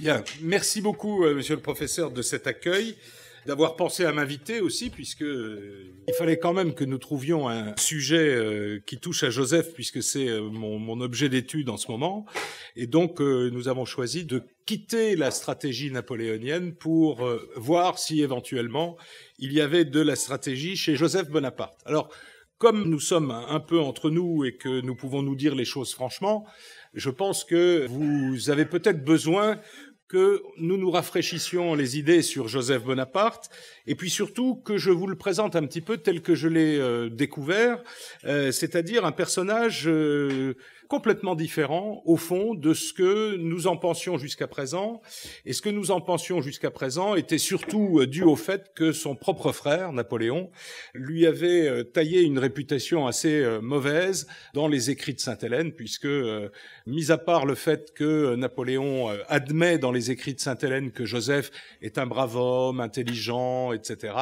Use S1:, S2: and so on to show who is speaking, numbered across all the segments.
S1: Bien, merci beaucoup, euh, monsieur le professeur, de cet accueil, d'avoir pensé à m'inviter aussi, puisque euh, il fallait quand même que nous trouvions un sujet euh, qui touche à Joseph, puisque c'est mon, mon, objet d'étude en ce moment. Et donc, nous avons choisi de quitter la stratégie napoléonienne pour voir si éventuellement il y avait de la stratégie chez Joseph Bonaparte. Alors, comme nous sommes un peu entre nous et que nous pouvons nous dire les choses franchement, je pense que vous avez peut-être besoin que nous nous rafraîchissions les idées sur Joseph Bonaparte, et puis surtout que je vous le présente un petit peu tel que je l'ai euh, découvert, euh, c'est-à-dire un personnage euh, complètement différent, au fond, de ce que nous en pensions jusqu'à présent. Et ce que nous en pensions jusqu'à présent était surtout euh, dû au fait que son propre frère, Napoléon, lui avait euh, taillé une réputation assez euh, mauvaise dans les écrits de Sainte-Hélène, puisque, mis à part le fait que Napoléon admet dans les écrits de Sainte-Hélène que Joseph est un brave homme, intelligent, etc.,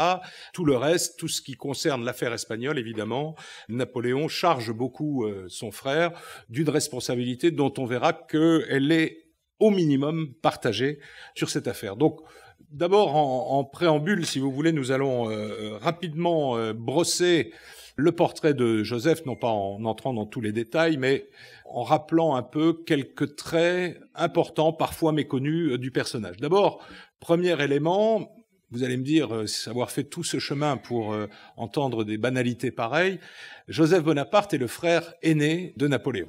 S1: tout le reste, tout ce qui concerne l'affaire espagnole, évidemment, Napoléon charge beaucoup son frère d'une responsabilité dont on verra qu'elle est au minimum partagée sur cette affaire. Donc, d'abord, en, préambule, si vous voulez, nous allons euh, euh, rapidement euh, brosser le portrait de Joseph, non pas en entrant dans tous les détails, mais en rappelant un peu quelques traits importants, parfois méconnus, du personnage. D'abord, premier élément, vous allez me dire, avoir fait tout ce chemin pour entendre des banalités pareilles, Joseph Bonaparte est le frère aîné de Napoléon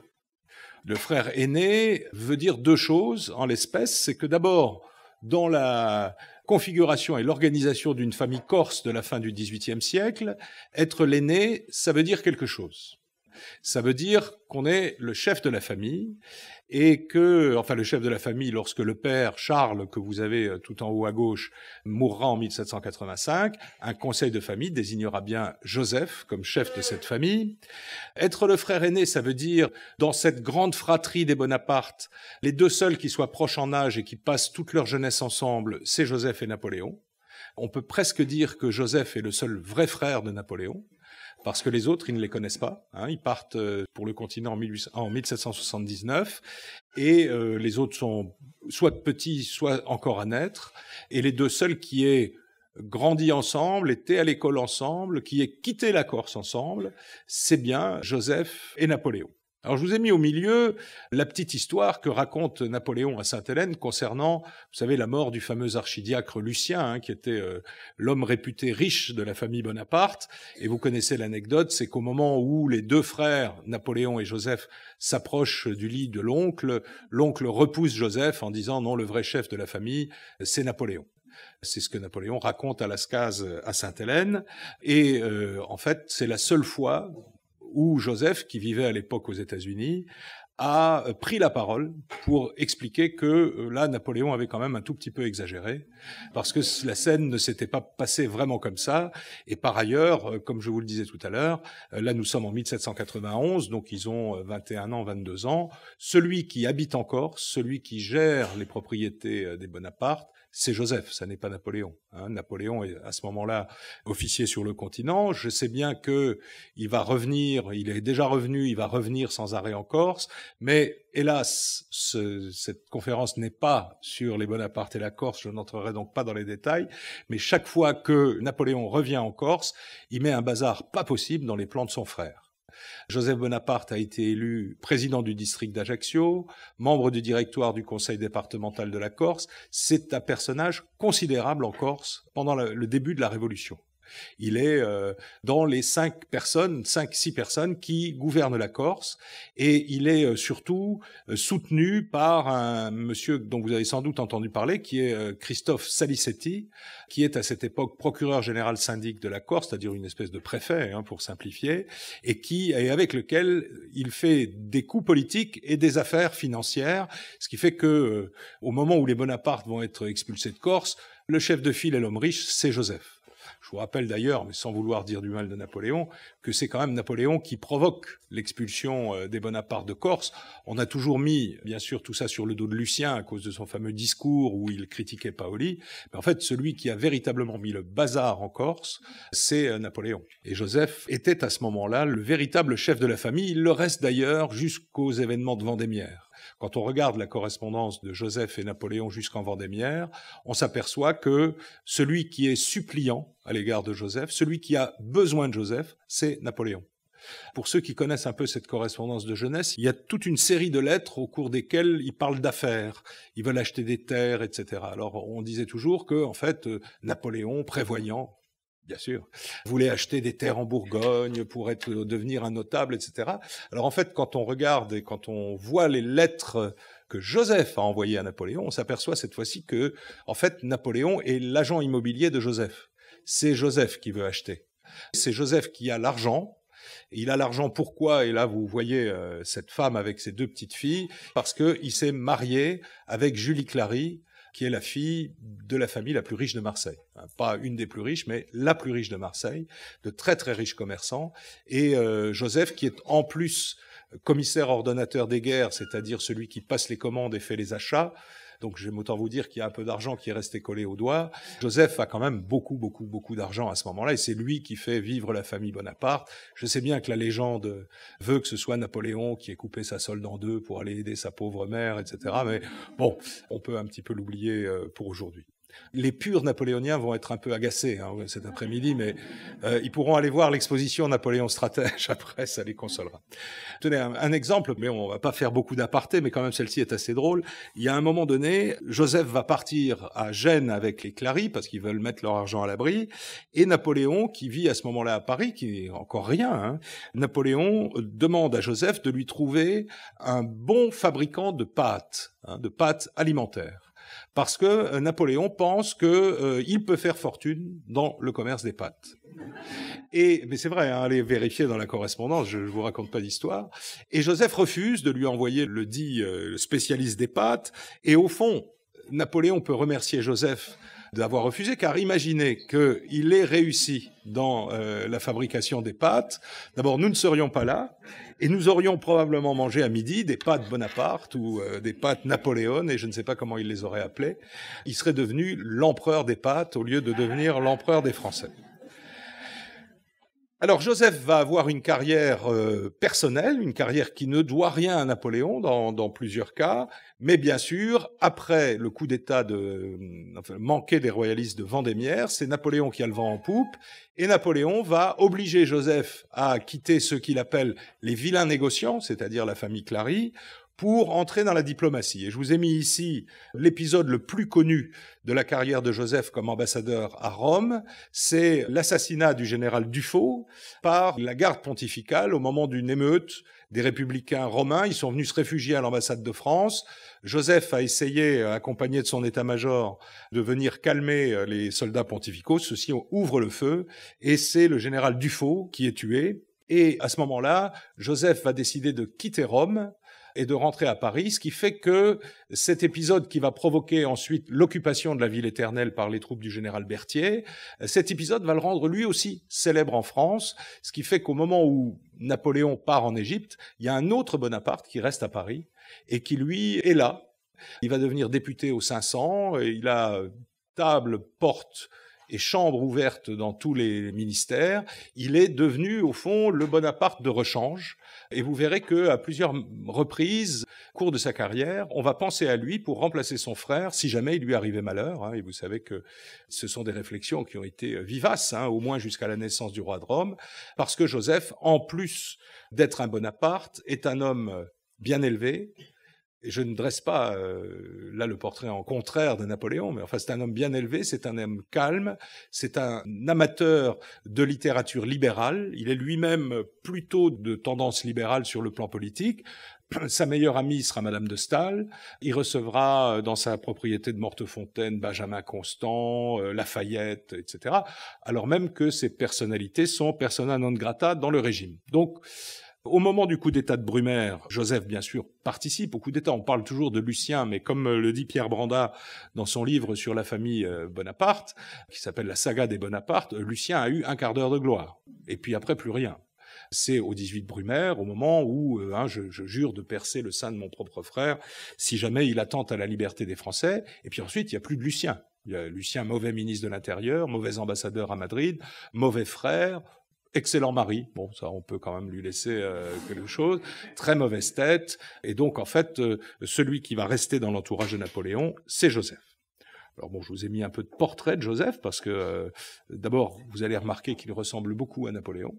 S1: le frère aîné veut dire deux choses en l'espèce. C'est que d'abord, dans la configuration et l'organisation d'une famille corse de la fin du XVIIIe siècle, être l'aîné, ça veut dire quelque chose. Ça veut dire qu'on est le chef de la famille et que, enfin, le chef de la famille, lorsque le père Charles, que vous avez euh, tout en haut à gauche, mourra en 1785, un conseil de famille désignera bien Joseph comme chef de cette famille. Être le frère aîné, ça veut dire, dans cette grande fratrie des Bonaparte, les deux seuls qui soient proches en âge et qui passent toute leur jeunesse ensemble, c'est Joseph et Napoléon. On peut presque dire que Joseph est le seul vrai frère de Napoléon parce que les autres, ils ne les connaissent pas. Hein. Ils partent euh, pour le continent en, 1779 et euh, les autres sont soit petits, soit encore à naître. Et les deux seuls qui aient grandi ensemble, étaient à l'école ensemble, qui aient quitté la Corse ensemble, c'est bien Joseph et Napoléon. Alors je vous ai mis au milieu la petite histoire que raconte Napoléon à Sainte-Hélène concernant, vous savez, la mort du fameux archidiacre Lucien, hein, qui était euh, l'homme réputé riche de la famille Bonaparte. Et vous connaissez l'anecdote, c'est qu'au moment où les deux frères, Napoléon et Joseph, s'approchent du lit de l'oncle, l'oncle repousse Joseph en disant non, le vrai chef de la famille, c'est Napoléon. C'est ce que Napoléon raconte à Las à Sainte-Hélène. Et euh, en fait, c'est la seule fois où Joseph, qui vivait à l'époque aux États-Unis, a euh, pris la parole pour expliquer que euh, là, Napoléon avait quand même un tout petit peu exagéré, parce que la scène ne s'était pas passée vraiment comme ça. Et par ailleurs, euh, comme je vous le disais tout à l'heure, là, nous sommes en 1791, donc ils ont 21 ans, 22 ans. Celui qui habite encore, celui qui gère les propriétés des Bonaparte, c'est Joseph, ça n'est pas Napoléon. Hein. Napoléon est à ce moment-là officier sur le continent. Je sais bien que il va revenir, il est déjà revenu, il va revenir sans arrêt en Corse, mais hélas, cette conférence n'est pas sur les Bonaparte et la Corse, je n'entrerai donc pas dans les détails, mais chaque fois que Napoléon revient en Corse, il met un bazar pas possible dans les plans de son frère. Joseph Bonaparte a été élu président du district d'Ajaccio, membre du directoire du conseil départemental de la Corse. C'est un personnage considérable en Corse pendant le début de la Révolution. Il est euh, dans les cinq personnes, cinq, six personnes qui gouvernent la Corse, et il est euh, surtout euh, soutenu par un monsieur dont vous avez sans doute entendu parler, qui est Christophe Salicetti, qui est à cette époque procureur général syndic de la Corse, c'est-à-dire une espèce de préfet, hein, pour simplifier, et qui avec lequel il fait des coups politiques et des affaires financières, ce qui fait que au moment où les Bonaparte vont être expulsés de Corse, le chef de file et l'homme riche, c'est Joseph. Je vous rappelle d'ailleurs, mais sans vouloir dire du mal de Napoléon, que c'est quand même Napoléon qui provoque l'expulsion euh, des Bonaparte de Corse. On a toujours mis, bien sûr, tout ça sur le dos de Lucien à cause de son fameux discours où il critiquait Paoli. Mais en fait, celui qui a véritablement mis le bazar en Corse, c'est euh, Napoléon. Et Joseph était à ce moment-là le véritable chef de la famille. Il le reste d'ailleurs jusqu'aux événements de Vendémiaire. Quand on regarde la correspondance de Joseph et Napoléon jusqu'en Vendémiaire, on s'aperçoit que celui qui est suppliant à l'égard de Joseph, celui qui a besoin de Joseph, c'est Napoléon. Pour ceux qui connaissent un peu cette correspondance de jeunesse, il y a toute une série de lettres au cours desquelles il parlent d'affaires, ils veulent acheter des terres, etc. Alors on disait toujours que, en fait, euh, Napoléon, prévoyant, bien sûr, voulait acheter des terres en Bourgogne pour être, devenir un notable, etc. Alors en fait, quand on regarde et quand on voit les lettres que Joseph a envoyées à Napoléon, on s'aperçoit cette fois-ci que, en fait, Napoléon est l'agent immobilier de Joseph. C'est Joseph qui veut acheter. C'est Joseph qui a l'argent, il a l'argent pourquoi Et là, vous voyez euh, cette femme avec ses deux petites filles, parce qu'il s'est marié avec Julie Clary, qui est la fille de la famille la plus riche de Marseille. Hein, pas une des plus riches, mais la plus riche de Marseille, de très très riches commerçants. Et euh, Joseph, qui est en plus commissaire ordonnateur des guerres, c'est-à-dire celui qui passe les commandes et fait les achats, donc j'aime autant vous dire qu'il y a un peu d'argent qui est resté collé au doigt. Joseph a quand même beaucoup, beaucoup, beaucoup d'argent à ce moment-là, et c'est lui qui fait vivre la famille Bonaparte. Je sais bien que la légende veut que ce soit Napoléon qui ait coupé sa solde en deux pour aller aider sa pauvre mère, etc. Mais bon, on peut un petit peu l'oublier euh, pour aujourd'hui. Les purs napoléoniens vont être un peu agacés hein, cet après-midi, mais euh, ils pourront aller voir l'exposition Napoléon stratège après, ça les consolera. Tenez un, exemple, mais on va pas faire beaucoup d'apartés, mais quand même celle-ci est assez drôle. Il y a un moment donné, Joseph va partir à Gênes avec les Clary parce qu'ils veulent mettre leur argent à l'abri, et Napoléon, qui vit à ce moment-là à Paris, qui n'est encore rien, hein, Napoléon demande à Joseph de lui trouver un bon fabricant de pâtes, hein, de pâtes alimentaires parce que euh, Napoléon pense qu'il euh, peut faire fortune dans le commerce des pâtes. Et mais c'est vrai, hein, allez vérifier dans la correspondance. Je, ne vous raconte pas d'histoire. Et Joseph refuse de lui envoyer le dit euh, spécialiste des pâtes. Et au fond, Napoléon peut remercier Joseph d'avoir refusé, car imaginez qu'il ait réussi dans la fabrication des pâtes. D'abord, nous ne serions pas là, et nous aurions probablement mangé à midi des pâtes Bonaparte ou euh, des pâtes Napoléon, et je ne sais pas comment il les aurait appelées. Il serait devenu l'empereur des pâtes au lieu de devenir l'empereur des Français. Alors Joseph va avoir une carrière euh, personnelle, une carrière qui ne doit rien à Napoléon dans, plusieurs cas, mais bien sûr, après le coup d'État de hum, enfin, manqué des royalistes de Vendémiaire, c'est Napoléon qui a le vent en poupe, et Napoléon va obliger Joseph à quitter ce qu'il appelle les vilains négociants, c'est-à-dire la famille Clary, pour entrer dans la diplomatie. Et je vous ai mis ici l'épisode le plus connu de la carrière de Joseph comme ambassadeur à Rome. C'est l'assassinat du général Dufault par la garde pontificale au moment d'une émeute des républicains romains. Ils sont venus se réfugier à l'ambassade de France. Joseph a essayé, accompagné de son état-major, de venir calmer les soldats pontificaux. Ceux-ci ouvrent le feu et c'est le général Dufault qui est tué. Et à ce moment-là, Joseph va décider de quitter Rome et de rentrer à Paris, ce qui fait que cet épisode qui va provoquer ensuite l'occupation de la ville éternelle par les troupes du général Berthier, cet épisode va le rendre lui aussi célèbre en France, ce qui fait qu'au moment où Napoléon part en Égypte, il y a un autre Bonaparte qui reste à Paris et qui lui est là. Il va devenir député aux 500, et il a table, porte, et chambre ouverte dans tous les ministères, il est devenu au fond le Bonaparte de rechange. Et vous verrez que à plusieurs reprises, au cours de sa carrière, on va penser à lui pour remplacer son frère si jamais il lui arrivait malheur. Hein. et vous savez que ce sont des réflexions qui ont été vivaces, hein, au moins jusqu'à la naissance du roi de Rome, parce que Joseph, en plus d'être un Bonaparte, est un homme bien élevé, je ne dresse pas euh, là le portrait en contraire de Napoléon, mais enfin c'est un homme bien élevé, c'est un homme calme, c'est un amateur de littérature libérale, il est lui-même plutôt de tendance libérale sur le plan politique. Sa meilleure amie sera Madame de Staël. Il recevra euh, dans sa propriété de Mortefontaine Benjamin Constant, euh, Lafayette, etc. Alors même que ces personnalités sont persona non grata dans le régime. Donc, au moment du coup d'État de Brumaire, Joseph, bien sûr, participe au coup d'État. On parle toujours de Lucien, mais comme euh, le dit Pierre Branda dans son livre sur la famille euh, Bonaparte, qui s'appelle La saga des Bonaparte, euh, Lucien a eu un quart d'heure de gloire. Et puis après, plus rien. C'est au 18 Brumaire, au moment où hein, je, je, jure de percer le sein de mon propre frère, si jamais il attente à la liberté des Français. Et puis ensuite, il n'y a plus de Lucien. Il y a Lucien, mauvais ministre de l'Intérieur, mauvais ambassadeur à Madrid, mauvais frère, Excellent mari, bon ça on peut quand même lui laisser euh, quelque chose, très mauvaise tête, et donc en fait euh, celui qui va rester dans l'entourage de Napoléon, c'est Joseph. Alors bon, je vous ai mis un peu de portrait de Joseph parce que euh, d'abord vous allez remarquer qu'il ressemble beaucoup à Napoléon,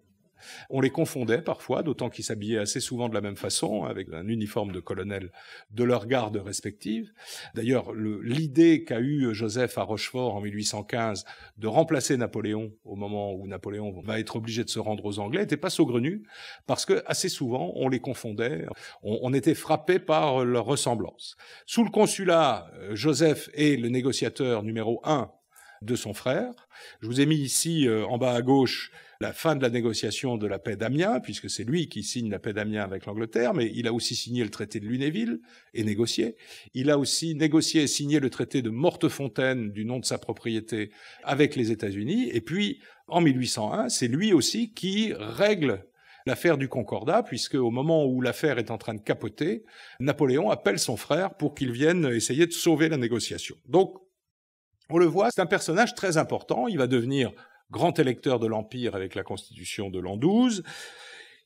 S1: on les confondait parfois, d'autant qu'ils s'habillaient assez souvent de la même façon, avec un uniforme de colonel de leur garde respective. D'ailleurs, l'idée qu'a eue Joseph à Rochefort en 1815 de remplacer Napoléon au moment où Napoléon va être obligé de se rendre aux Anglais n'était pas saugrenue, parce que assez souvent, on les confondait, on, était frappé par leur ressemblance. Sous le consulat, euh, Joseph est le négociateur numéro un de son frère. Je vous ai mis ici, euh, en bas à gauche, la fin de la négociation de la paix d'Amiens, puisque c'est lui qui signe la paix d'Amiens avec l'Angleterre, mais il a aussi signé le traité de Lunéville et négocié. Il a aussi négocié et signé le traité de Mortefontaine du nom de sa propriété avec les États-Unis. Et puis, en 1801, c'est lui aussi qui règle l'affaire du Concordat, puisque au moment où l'affaire est en train de capoter, Napoléon appelle son frère pour qu'il vienne essayer de sauver la négociation. Donc, on le voit, c'est un personnage très important. Il va devenir grand électeur de l'Empire avec la constitution de l'an 12.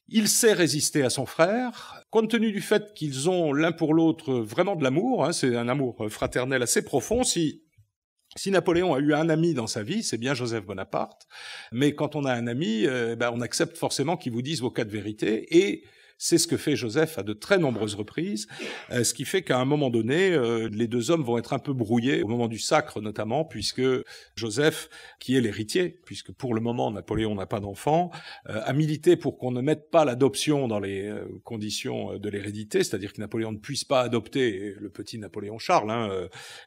S1: Il sait résister à son frère, compte tenu du fait qu'ils ont l'un pour l'autre vraiment de l'amour, hein, c'est un amour fraternel assez profond, si si Napoléon a eu un ami dans sa vie, c'est bien Joseph Bonaparte, mais quand on a un ami, euh, ben on accepte forcément qu'il vous dise vos quatre vérités, et c'est ce que fait Joseph à de très nombreuses reprises, euh, ce qui fait qu'à un moment donné, euh, les deux hommes vont être un peu brouillés, au moment du sacre notamment, puisque Joseph, qui est l'héritier, puisque pour le moment Napoléon n'a pas d'enfant, euh, a milité pour qu'on ne mette pas l'adoption dans les conditions de l'hérédité, c'est-à-dire que Napoléon ne puisse pas adopter le petit Napoléon Charles, hein,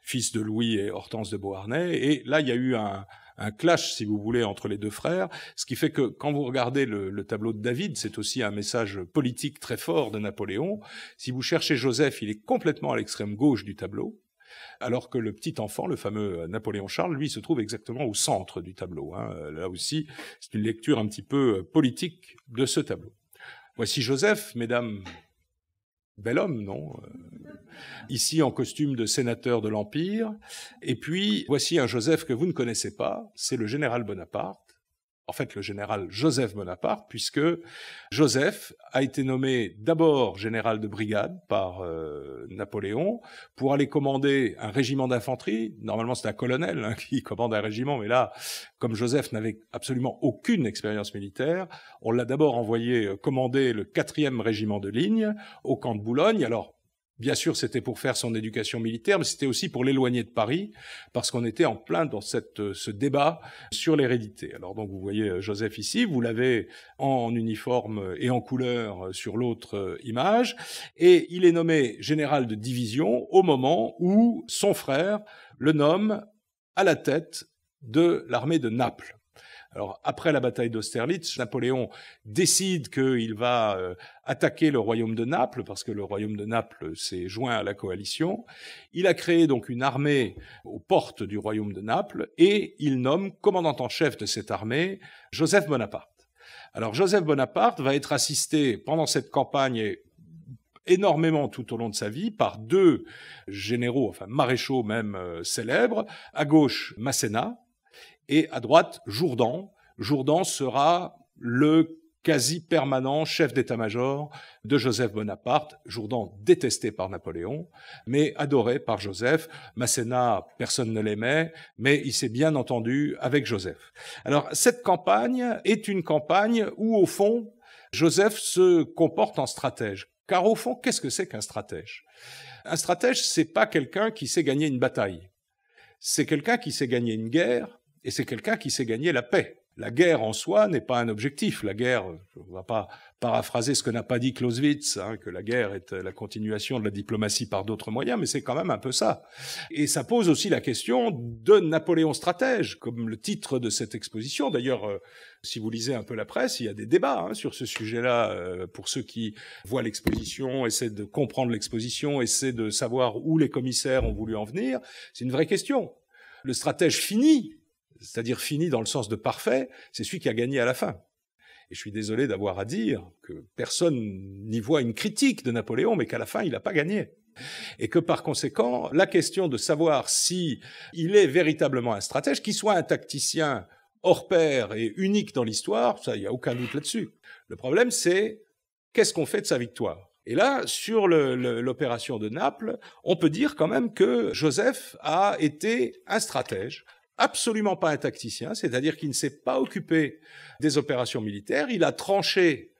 S1: fils de Louis et Hortense de Beauharnais. Et là, il y a eu un un clash, si vous voulez, entre les deux frères, ce qui fait que quand vous regardez le, tableau de David, c'est aussi un message politique très fort de Napoléon. Si vous cherchez Joseph, il est complètement à l'extrême gauche du tableau, alors que le petit enfant, le fameux euh, Napoléon Charles, lui, se trouve exactement au centre du tableau. Hein. Euh, là aussi, c'est une lecture un petit peu euh, politique de ce tableau. Voici Joseph, mesdames bel homme, non euh, Ici en costume de sénateur de l'Empire. Et puis, voici un Joseph que vous ne connaissez pas, c'est le général Bonaparte, en fait le général Joseph Bonaparte, puisque Joseph a été nommé d'abord général de brigade par euh, Napoléon pour aller commander un régiment d'infanterie. Normalement, c'est un colonel hein, qui commande un régiment, mais là, comme Joseph n'avait absolument aucune expérience militaire, on l'a d'abord envoyé euh, commander le quatrième régiment de ligne au camp de Boulogne. Alors, Bien sûr, c'était pour faire son éducation militaire, mais c'était aussi pour l'éloigner de Paris, parce qu'on était en plein dans cette, euh, ce débat sur l'hérédité. Alors donc, vous voyez euh, Joseph ici, vous l'avez en uniforme et en couleur euh, sur l'autre image, et il est nommé général de division au moment où son frère le nomme à la tête de l'armée de Naples. Alors après la bataille d'Austerlitz, Napoléon décide qu'il va euh, attaquer le royaume de Naples parce que le royaume de Naples s'est joint à la coalition. Il a créé donc une armée aux portes du royaume de Naples et il nomme commandant en chef de cette armée Joseph Bonaparte. Alors Joseph Bonaparte va être assisté pendant cette campagne énormément tout au long de sa vie par deux généraux, enfin maréchaux même euh, célèbres. À gauche, Masséna, et à droite, Jourdan. Jourdan sera le quasi permanent chef d'état-major de Joseph Bonaparte, Jourdan détesté par Napoléon, mais adoré par Joseph. Masséna, personne ne l'aimait, mais il s'est bien entendu avec Joseph. Alors cette campagne est une campagne où, au fond, Joseph se comporte en stratège. Car au fond, qu'est-ce que c'est qu'un stratège Un stratège, c'est pas quelqu'un qui sait gagner une bataille. C'est quelqu'un qui sait gagner une guerre, et c'est quelqu'un qui sait gagner la paix. La guerre en soi n'est pas un objectif. La guerre, on ne va pas paraphraser ce que n'a pas dit Clausewitz, hein, que la guerre est la continuation de la diplomatie par d'autres moyens, mais c'est quand même un peu ça. Et ça pose aussi la question de Napoléon stratège, comme le titre de cette exposition. D'ailleurs, euh, si vous lisez un peu la presse, il y a des débats hein, sur ce sujet-là. Euh, pour ceux qui voient l'exposition, essaient de comprendre l'exposition, essaient de savoir où les commissaires ont voulu en venir, c'est une vraie question. Le stratège finit c'est-à-dire fini dans le sens de parfait, c'est celui qui a gagné à la fin. Et je suis désolé d'avoir à dire que personne n'y voit une critique de Napoléon, mais qu'à la fin, il n'a pas gagné. Et que par conséquent, la question de savoir si il est véritablement un stratège, qu'il soit un tacticien hors pair et unique dans l'histoire, ça, il n'y a aucun doute là-dessus. Le problème, c'est qu'est-ce qu'on fait de sa victoire et là, sur l'opération de Naples, on peut dire quand même que Joseph a été un stratège, absolument pas un tacticien, c'est-à-dire qu'il ne s'est pas occupé des opérations militaires, il a tranché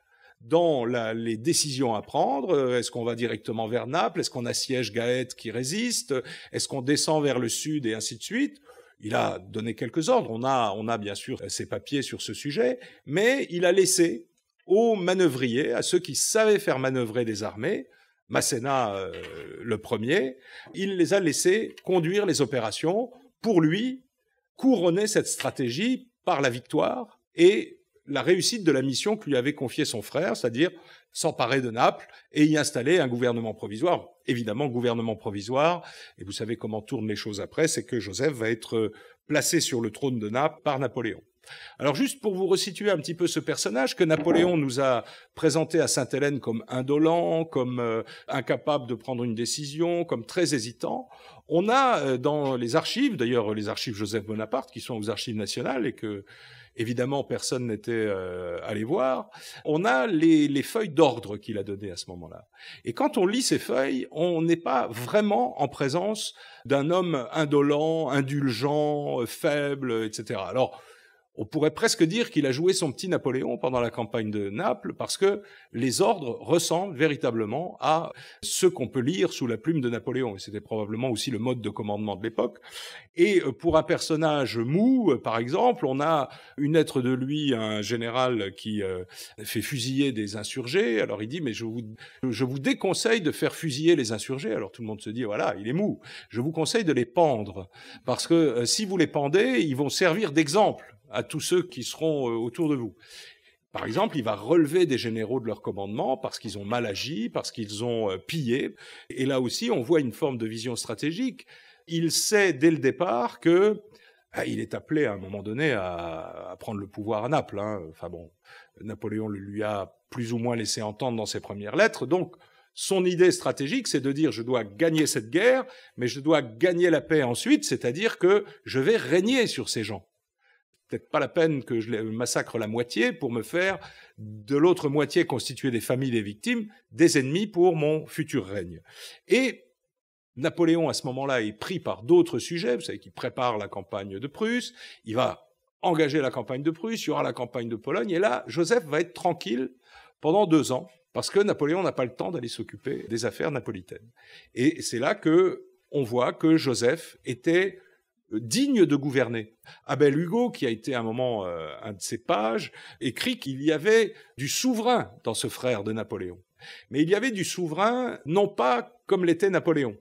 S1: dans les décisions à prendre. Euh, est-ce qu'on va directement vers Naples Est-ce qu'on assiège Gaët qui résiste Est-ce qu'on descend vers le sud et ainsi de suite il a donné quelques ordres. On a, on a bien sûr ses papiers sur ce sujet, mais il a laissé aux manœuvriers, à ceux qui savaient faire manœuvrer des armées, Masséna euh, le premier, il les a laissés conduire les opérations pour lui couronner cette stratégie par la victoire et la réussite de la mission que lui avait confiée son frère, c'est-à-dire s'emparer de Naples et y installer un gouvernement provisoire. Évidemment, gouvernement provisoire, et vous savez comment tournent les choses après, c'est que Joseph va être euh, placé sur le trône de Naples par Napoléon. Alors juste pour vous resituer un petit peu ce personnage que Napoléon nous a présenté à Sainte-Hélène comme indolent, comme euh, incapable de prendre une décision, comme très hésitant, on a euh, dans les archives, d'ailleurs les archives Joseph Bonaparte qui sont aux archives nationales et que évidemment personne n'était euh, allé voir, on a les, feuilles d'ordre qu'il a données à ce moment-là. Et quand on lit ces feuilles, on n'est pas vraiment en présence d'un homme indolent, indulgent, faible, etc. Alors on pourrait presque dire qu'il a joué son petit Napoléon pendant la campagne de Naples, parce que les ordres ressemblent véritablement à ce qu'on peut lire sous la plume de Napoléon, et c'était probablement aussi le mode de commandement de l'époque. Et pour un personnage mou, par exemple, on a une lettre de lui un général qui euh, fait fusiller des insurgés, alors il dit, mais je vous, je vous déconseille de faire fusiller les insurgés, alors tout le monde se dit, voilà, il est mou, je vous conseille de les pendre, parce que euh, si vous les pendez, ils vont servir d'exemple à tous ceux qui seront euh, autour de vous. Par exemple, il va relever des généraux de leur commandement parce qu'ils ont mal agi, parce qu'ils ont euh, pillé. Et là aussi, on voit une forme de vision stratégique. Il sait dès le départ que ah, il est appelé à un moment donné à, prendre le pouvoir à Naples. Hein. Enfin bon, Napoléon le lui a plus ou moins laissé entendre dans ses premières lettres. Donc, son idée stratégique, c'est de dire je dois gagner cette guerre, mais je dois gagner la paix ensuite, c'est-à-dire que je vais régner sur ces gens peut-être pas la peine que je massacre la moitié pour me faire de l'autre moitié constituer des familles des victimes des ennemis pour mon futur règne. Et Napoléon, à ce moment-là, est pris par d'autres sujets. Vous savez qu'il prépare la campagne de Prusse. Il va engager la campagne de Prusse. Il y aura la campagne de Pologne. Et là, Joseph va être tranquille pendant deux ans parce que Napoléon n'a pas le temps d'aller s'occuper des affaires napolitaines. Et c'est là que on voit que Joseph était euh, digne de gouverner. Abel Hugo, qui a été un moment euh, un de ses pages, écrit qu'il y avait du souverain dans ce frère de Napoléon. Mais il y avait du souverain non pas comme l'était Napoléon.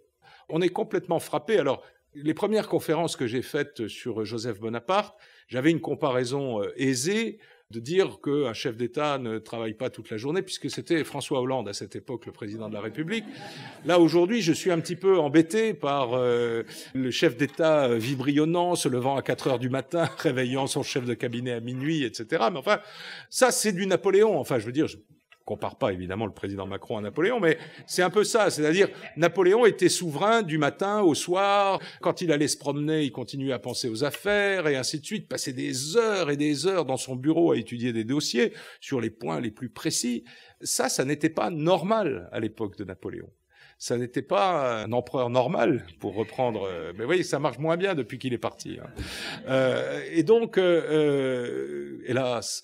S1: On est complètement frappé. Alors, les premières conférences que j'ai faites sur Joseph Bonaparte, j'avais une comparaison euh, aisée de dire qu'un chef d'État ne travaille pas toute la journée, puisque c'était François Hollande à cette époque le président de la République. Là, aujourd'hui, je suis un petit peu embêté par euh, le chef d'État euh, vibrionnant, se levant à 4 heures du matin, réveillant son chef de cabinet à minuit, etc. Mais enfin, ça, c'est du Napoléon. Enfin, je veux dire, on compare pas évidemment le président Macron à Napoléon, mais c'est un peu ça. C'est-à-dire, Napoléon était souverain du matin au soir. Quand il allait se promener, il continuait à penser aux affaires et ainsi de suite, passer des heures et des heures dans son bureau à étudier des dossiers sur les points les plus précis. Ça, ça n'était pas normal à l'époque de Napoléon ça n'était pas un empereur normal, pour reprendre. Euh, mais vous voyez, ça marche moins bien depuis qu'il est parti. Hein. Euh, et donc, euh, hélas.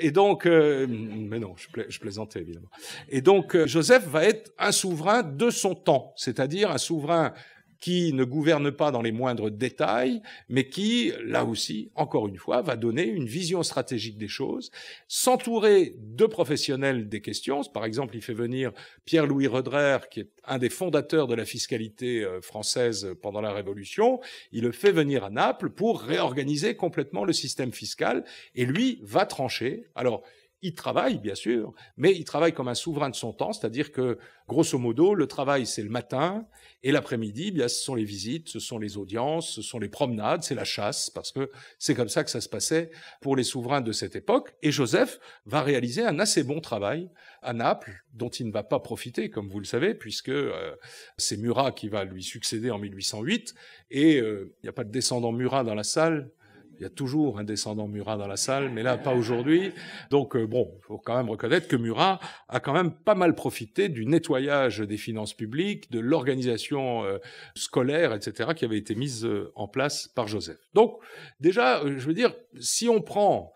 S1: et donc, mais non, je, plaisantais évidemment. Et donc, Joseph va être un souverain de son temps, c'est-à-dire un souverain qui ne gouverne pas dans les moindres détails, mais qui, là aussi, encore une fois, va donner une vision stratégique des choses, s'entourer de professionnels des questions. Par exemple, il fait venir Pierre-Louis Redrer, qui est un des fondateurs de la fiscalité euh, française pendant la Révolution. Il le fait venir à Naples pour réorganiser complètement le système fiscal, et lui va trancher. Alors, il travaille, bien sûr, mais il travaille comme un souverain de son temps, c'est-à-dire que, grosso modo, le travail, c'est le matin, et l'après-midi, eh bien, ce sont les visites, ce sont les audiences, ce sont les promenades, c'est la chasse, parce que c'est comme ça que ça se passait pour les souverains de cette époque. Et Joseph va réaliser un assez bon travail à Naples, dont il ne va pas profiter, comme vous le savez, puisque euh, c'est Murat qui va lui succéder en 1808, et euh, il n'y a pas de descendant Murat dans la salle, il y a toujours un descendant Murat dans la salle, mais là, pas aujourd'hui. Donc, euh, bon, il faut quand même reconnaître que Murat a quand même pas mal profité du nettoyage des finances publiques, de l'organisation euh, scolaire, etc., qui avait été mise euh, en place par Joseph. Donc, déjà, je veux dire, si on prend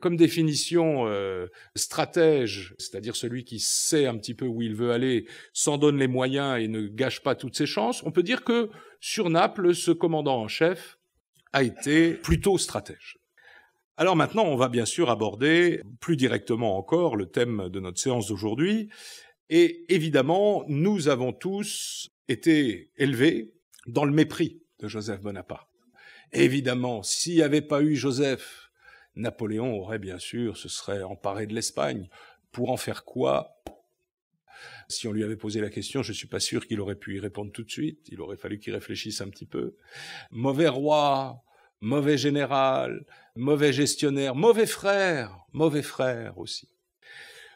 S1: comme définition stratège, c'est-à-dire celui qui sait un petit peu où il veut aller, s'en donne les moyens et ne gâche pas toutes ses chances, on peut dire que sur Naples, ce commandant en chef a été plutôt stratège. Alors maintenant, on va bien sûr aborder plus directement encore le thème de notre séance d'aujourd'hui. Et évidemment, nous avons tous été élevés dans le mépris de Joseph Bonaparte. Évidemment, s'il n'y avait pas eu Joseph, Napoléon aurait bien sûr, se serait emparé de l'Espagne. Pour en faire quoi si on lui avait posé la question, je ne suis pas sûr qu'il aurait pu y répondre tout de suite. Il aurait fallu qu'il réfléchisse un petit peu. Mauvais roi, mauvais général, mauvais gestionnaire, mauvais frère, mauvais frère aussi.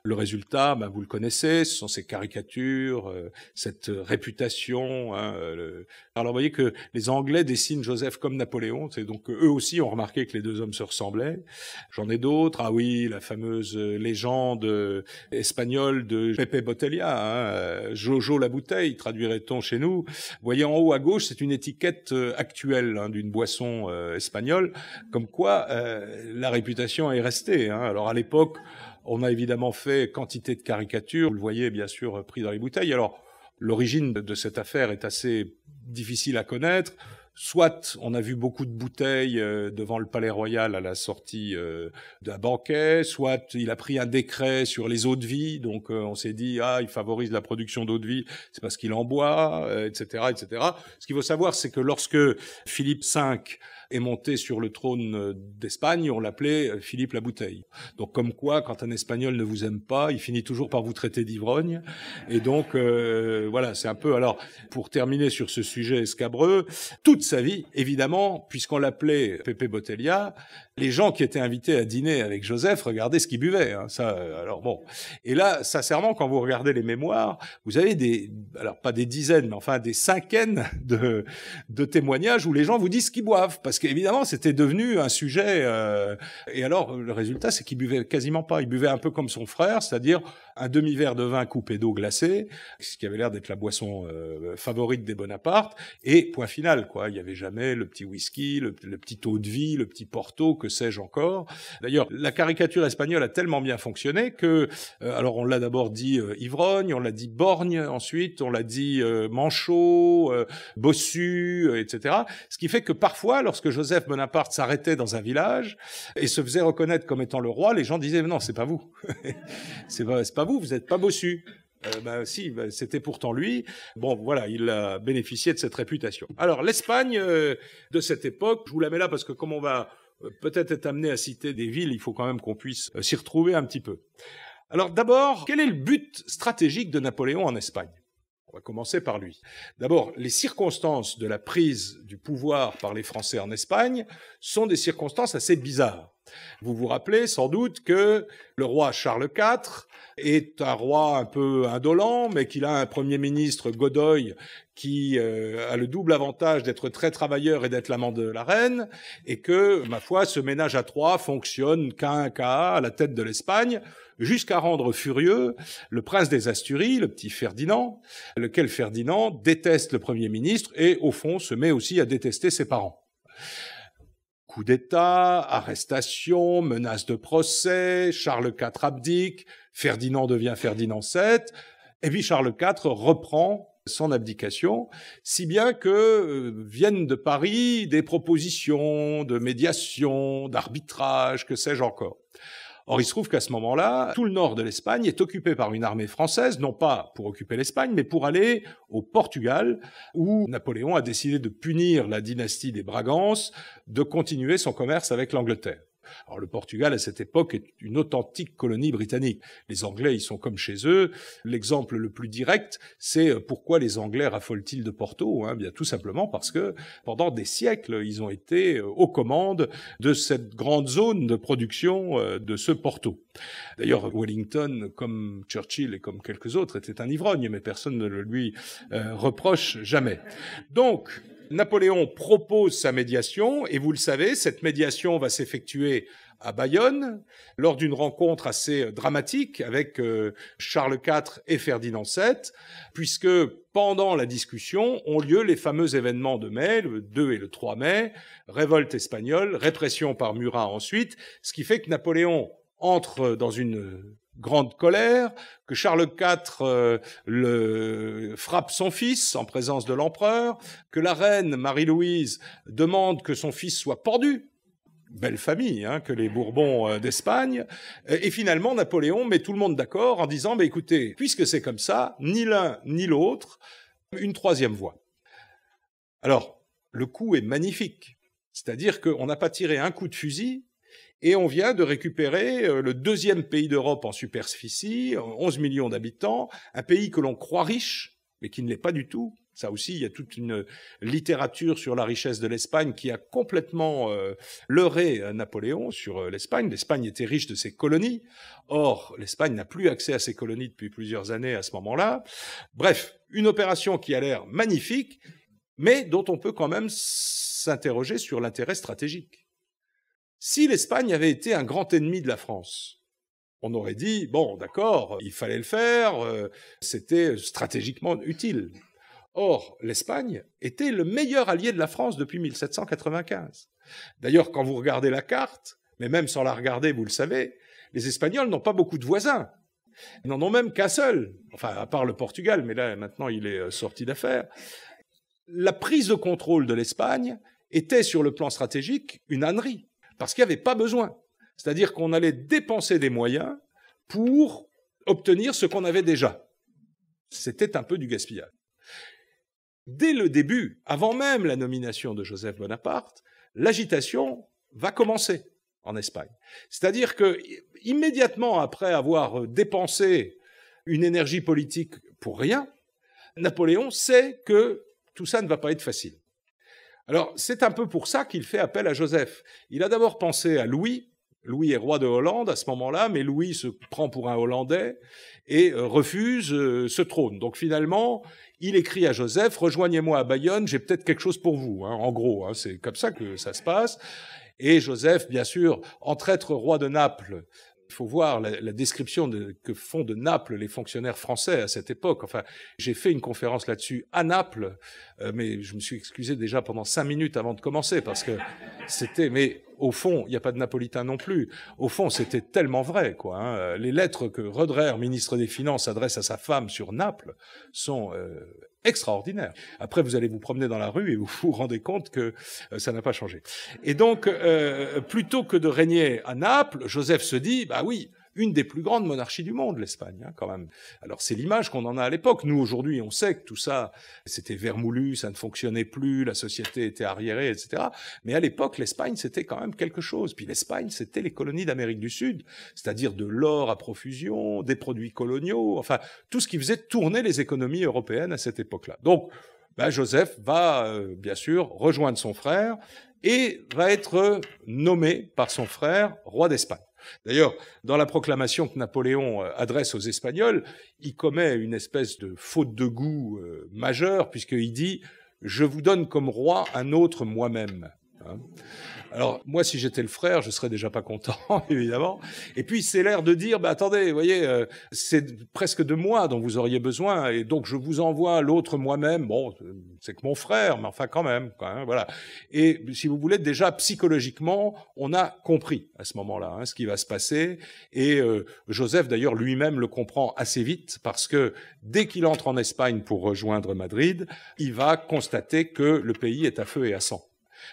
S1: Le résultat, ben, vous le connaissez, ce sont ces caricatures, euh, cette euh, réputation. Hein, euh, alors vous voyez que les Anglais dessinent Joseph comme Napoléon, c'est donc eux aussi ont remarqué que les deux hommes se ressemblaient. J'en ai d'autres. Ah oui, la fameuse légende espagnole de Pepe Botella, hein, Jojo la bouteille, traduirait-on chez nous. Vous voyez en haut à gauche, c'est une étiquette actuelle hein, d'une boisson espagnole, comme quoi la réputation est restée. Alors à l'époque, on a évidemment fait quantité de caricatures, vous le voyez bien sûr euh, pris dans les bouteilles. Alors, l'origine de cette affaire est assez difficile à connaître. Soit on a vu beaucoup de bouteilles euh, devant le Palais Royal à la sortie euh, d'un banquet, soit il a pris un décret sur les eaux de vie, donc on s'est dit ah il favorise la production d'eau de vie, c'est parce qu'il en boit, etc., etc. Ce qu'il faut savoir, c'est que lorsque Philippe V est monté sur le trône euh, d'Espagne, on l'appelait euh, Philippe la Bouteille. Donc comme quoi, quand un Espagnol ne vous aime pas, il finit toujours par vous traiter d'ivrogne. Et donc euh, voilà, c'est un peu. Alors pour terminer sur ce sujet escabreux, toute sa vie, évidemment, puisqu'on l'appelait Pepe Botellia, les gens qui étaient invités à dîner avec Joseph regardaient ce qu'il buvait. Hein, ça, alors bon. Et là, sincèrement, quand vous regardez les mémoires, vous avez des, alors pas des dizaines, mais enfin des cinquaines de, de témoignages où les gens vous disent ce qu'ils boivent parce parce c'était devenu un sujet. Euh, et alors, le résultat, c'est qu'il buvait quasiment pas. Il buvait un peu comme son frère, c'est-à-dire un demi-verre de vin coupé d'eau glacée, ce qui avait l'air d'être la boisson euh, favorite des Bonaparte, et point final, quoi. Il n'y avait jamais le petit whisky, le, petit eau de vie, le petit porto, que sais-je encore. D'ailleurs, la caricature espagnole a tellement bien fonctionné que, euh, alors on l'a d'abord dit euh, ivrogne, on l'a dit borgne, ensuite on l'a dit manchot, bossu, etc. Ce qui fait que parfois, lorsque Joseph Bonaparte s'arrêtait dans un village et se faisait reconnaître comme étant le roi, les gens disaient, non, c'est pas vous. c'est pas, pas vous vous, vous n'êtes pas bossu. Euh, bah, si, bah, c'était pourtant lui. Bon, voilà, il a bénéficié de cette réputation. Alors, l'Espagne euh, de cette époque, je vous la mets là parce que comme on va euh, peut-être être amené à citer des villes, il faut quand même qu'on puisse euh, s'y retrouver un petit peu. Alors d'abord, quel est le but stratégique de Napoléon en Espagne on va commencer par lui. D'abord, les circonstances de la prise du pouvoir par les Français en Espagne sont des circonstances assez bizarres. Vous vous rappelez sans doute que le roi Charles IV est un roi un peu indolent, mais qu'il a un premier ministre Godoy qui euh, a le double avantage d'être très travailleur et d'être l'amant de la reine, et que, ma foi, ce ménage à trois fonctionne qu'un cas à la tête de l'Espagne, jusqu'à rendre furieux le prince des Asturies, le petit Ferdinand, lequel Ferdinand déteste le premier ministre et, au fond, se met aussi à détester ses parents coup d'État, arrestation, menace de procès, Charles IV abdique, Ferdinand devient Ferdinand VII, et puis Charles IV reprend son abdication, si bien que euh, viennent de Paris des propositions de médiation, d'arbitrage, que sais-je encore. Or, il se trouve qu'à ce moment-là, tout le nord de l'Espagne est occupé par une armée française, non pas pour occuper l'Espagne, mais pour aller au Portugal, où Napoléon a décidé de punir la dynastie des Bragances, de continuer son commerce avec l'Angleterre. Alors le Portugal, à cette époque, est une authentique colonie britannique. Les Anglais, ils sont comme chez eux. L'exemple le plus direct, c'est euh, pourquoi les Anglais raffolent-ils de Porto hein eh Bien tout simplement parce que pendant des siècles, ils ont été euh, aux commandes de cette grande zone de production euh, de ce Porto. D'ailleurs, Wellington, comme Churchill et comme quelques autres, était un ivrogne, mais personne ne le lui reproche jamais. Donc, Napoléon propose sa médiation, et vous le savez, cette médiation va s'effectuer à Bayonne, lors d'une rencontre assez euh, dramatique avec euh, Charles IV et Ferdinand VII, puisque pendant la discussion ont lieu les fameux événements de mai, le 2 et le 3 mai, révolte espagnole, répression par Murat ensuite, ce qui fait que Napoléon entre dans une grande colère, que Charles IV euh, le, frappe son fils en présence de l'empereur, que la reine Marie-Louise demande que son fils soit pendu. Belle famille hein, que les Bourbons euh, d'Espagne. Et, finalement, Napoléon met tout le monde d'accord en disant, Mais bah, écoutez, puisque c'est comme ça, ni l'un ni l'autre, une troisième voie. Alors, le coup est magnifique. C'est-à-dire qu'on n'a pas tiré un coup de fusil, et on vient de récupérer euh, le deuxième pays d'Europe en superficie, 11 euh, millions d'habitants, un pays que l'on croit riche, mais qui ne l'est pas du tout. Ça aussi, il y a toute une littérature sur la richesse de l'Espagne qui a complètement euh, leurré Napoléon sur l'Espagne. L'Espagne était riche de ses colonies. Or, l'Espagne n'a plus accès à ses colonies depuis plusieurs années à ce moment-là. Bref, une opération qui a l'air magnifique, mais dont on peut quand même s'interroger sur l'intérêt stratégique. Si l'Espagne avait été un grand ennemi de la France, on aurait dit, bon, d'accord, il fallait le faire, euh, c'était stratégiquement utile. Or, l'Espagne était le meilleur allié de la France depuis 1795. D'ailleurs, quand vous regardez la carte, mais même sans la regarder, vous le savez, les Espagnols n'ont pas beaucoup de voisins. Ils n'en ont même qu'un seul, enfin, à part le Portugal, mais là, maintenant, il est euh, sorti d'affaires. La prise de contrôle de l'Espagne était, sur le plan stratégique, une ânerie parce qu'il n'y avait pas besoin. C'est-à-dire qu'on allait dépenser des moyens pour obtenir ce qu'on avait déjà. C'était un peu du gaspillage. Dès le début, avant même la nomination de Joseph Bonaparte, l'agitation va commencer en Espagne. C'est-à-dire que immédiatement après avoir dépensé une énergie politique pour rien, Napoléon sait que tout ça ne va pas être facile. Alors, c'est un peu pour ça qu'il fait appel à Joseph. Il a d'abord pensé à Louis. Louis est roi de Hollande à ce moment-là, mais Louis se prend pour un Hollandais et euh, refuse euh, ce trône. Donc finalement, il écrit à Joseph, rejoignez-moi à Bayonne, j'ai peut-être quelque chose pour vous. Hein, en gros, hein, c'est comme ça que ça se passe. Et Joseph, bien sûr, entre être roi de Naples il faut voir la, description de, que font de Naples les fonctionnaires français à cette époque. Enfin, j'ai fait une conférence là-dessus à Naples, euh, mais je me suis excusé déjà pendant cinq minutes avant de commencer parce que c'était. Mais au fond, il n'y a pas de Napolitain non plus. Au fond, c'était tellement vrai, quoi. Hein. Les lettres que Rodrer, ministre des Finances, adresse à sa femme sur Naples sont euh, extraordinaire. Après, vous allez vous promener dans la rue et vous vous rendez compte que euh, ça n'a pas changé. Et donc, euh, plutôt que de régner à Naples, Joseph se dit, bah oui, une des plus grandes monarchies du monde, l'Espagne, hein, quand même. Alors c'est l'image qu'on en a à l'époque. Nous, aujourd'hui, on sait que tout ça, c'était vermoulu, ça ne fonctionnait plus, la société était arriérée, etc. Mais à l'époque, l'Espagne, c'était quand même quelque chose. Puis l'Espagne, c'était les colonies d'Amérique du Sud, c'est-à-dire de l'or à profusion, des produits coloniaux, enfin, tout ce qui faisait tourner les économies européennes à cette époque-là. Donc, bah, Joseph va, euh, bien sûr, rejoindre son frère et va être nommé par son frère roi d'Espagne. D'ailleurs, dans la proclamation que Napoléon euh, adresse aux Espagnols, il commet une espèce de faute de goût euh, majeure, puisqu'il dit ⁇ Je vous donne comme roi un autre moi-même ⁇ Hein. Alors moi, si j'étais le frère, je serais déjà pas content, évidemment. Et puis c'est l'air de dire, bah attendez, vous voyez, euh, c'est presque de moi dont vous auriez besoin, et donc je vous envoie l'autre moi-même. Bon, euh, c'est que mon frère, mais enfin quand même, voilà. Et si vous voulez, déjà psychologiquement, on a compris à ce moment-là hein, ce qui va se passer. Et euh, Joseph, d'ailleurs, lui-même le comprend assez vite parce que dès qu'il entre en Espagne pour rejoindre Madrid, il va constater que le pays est à feu et à sang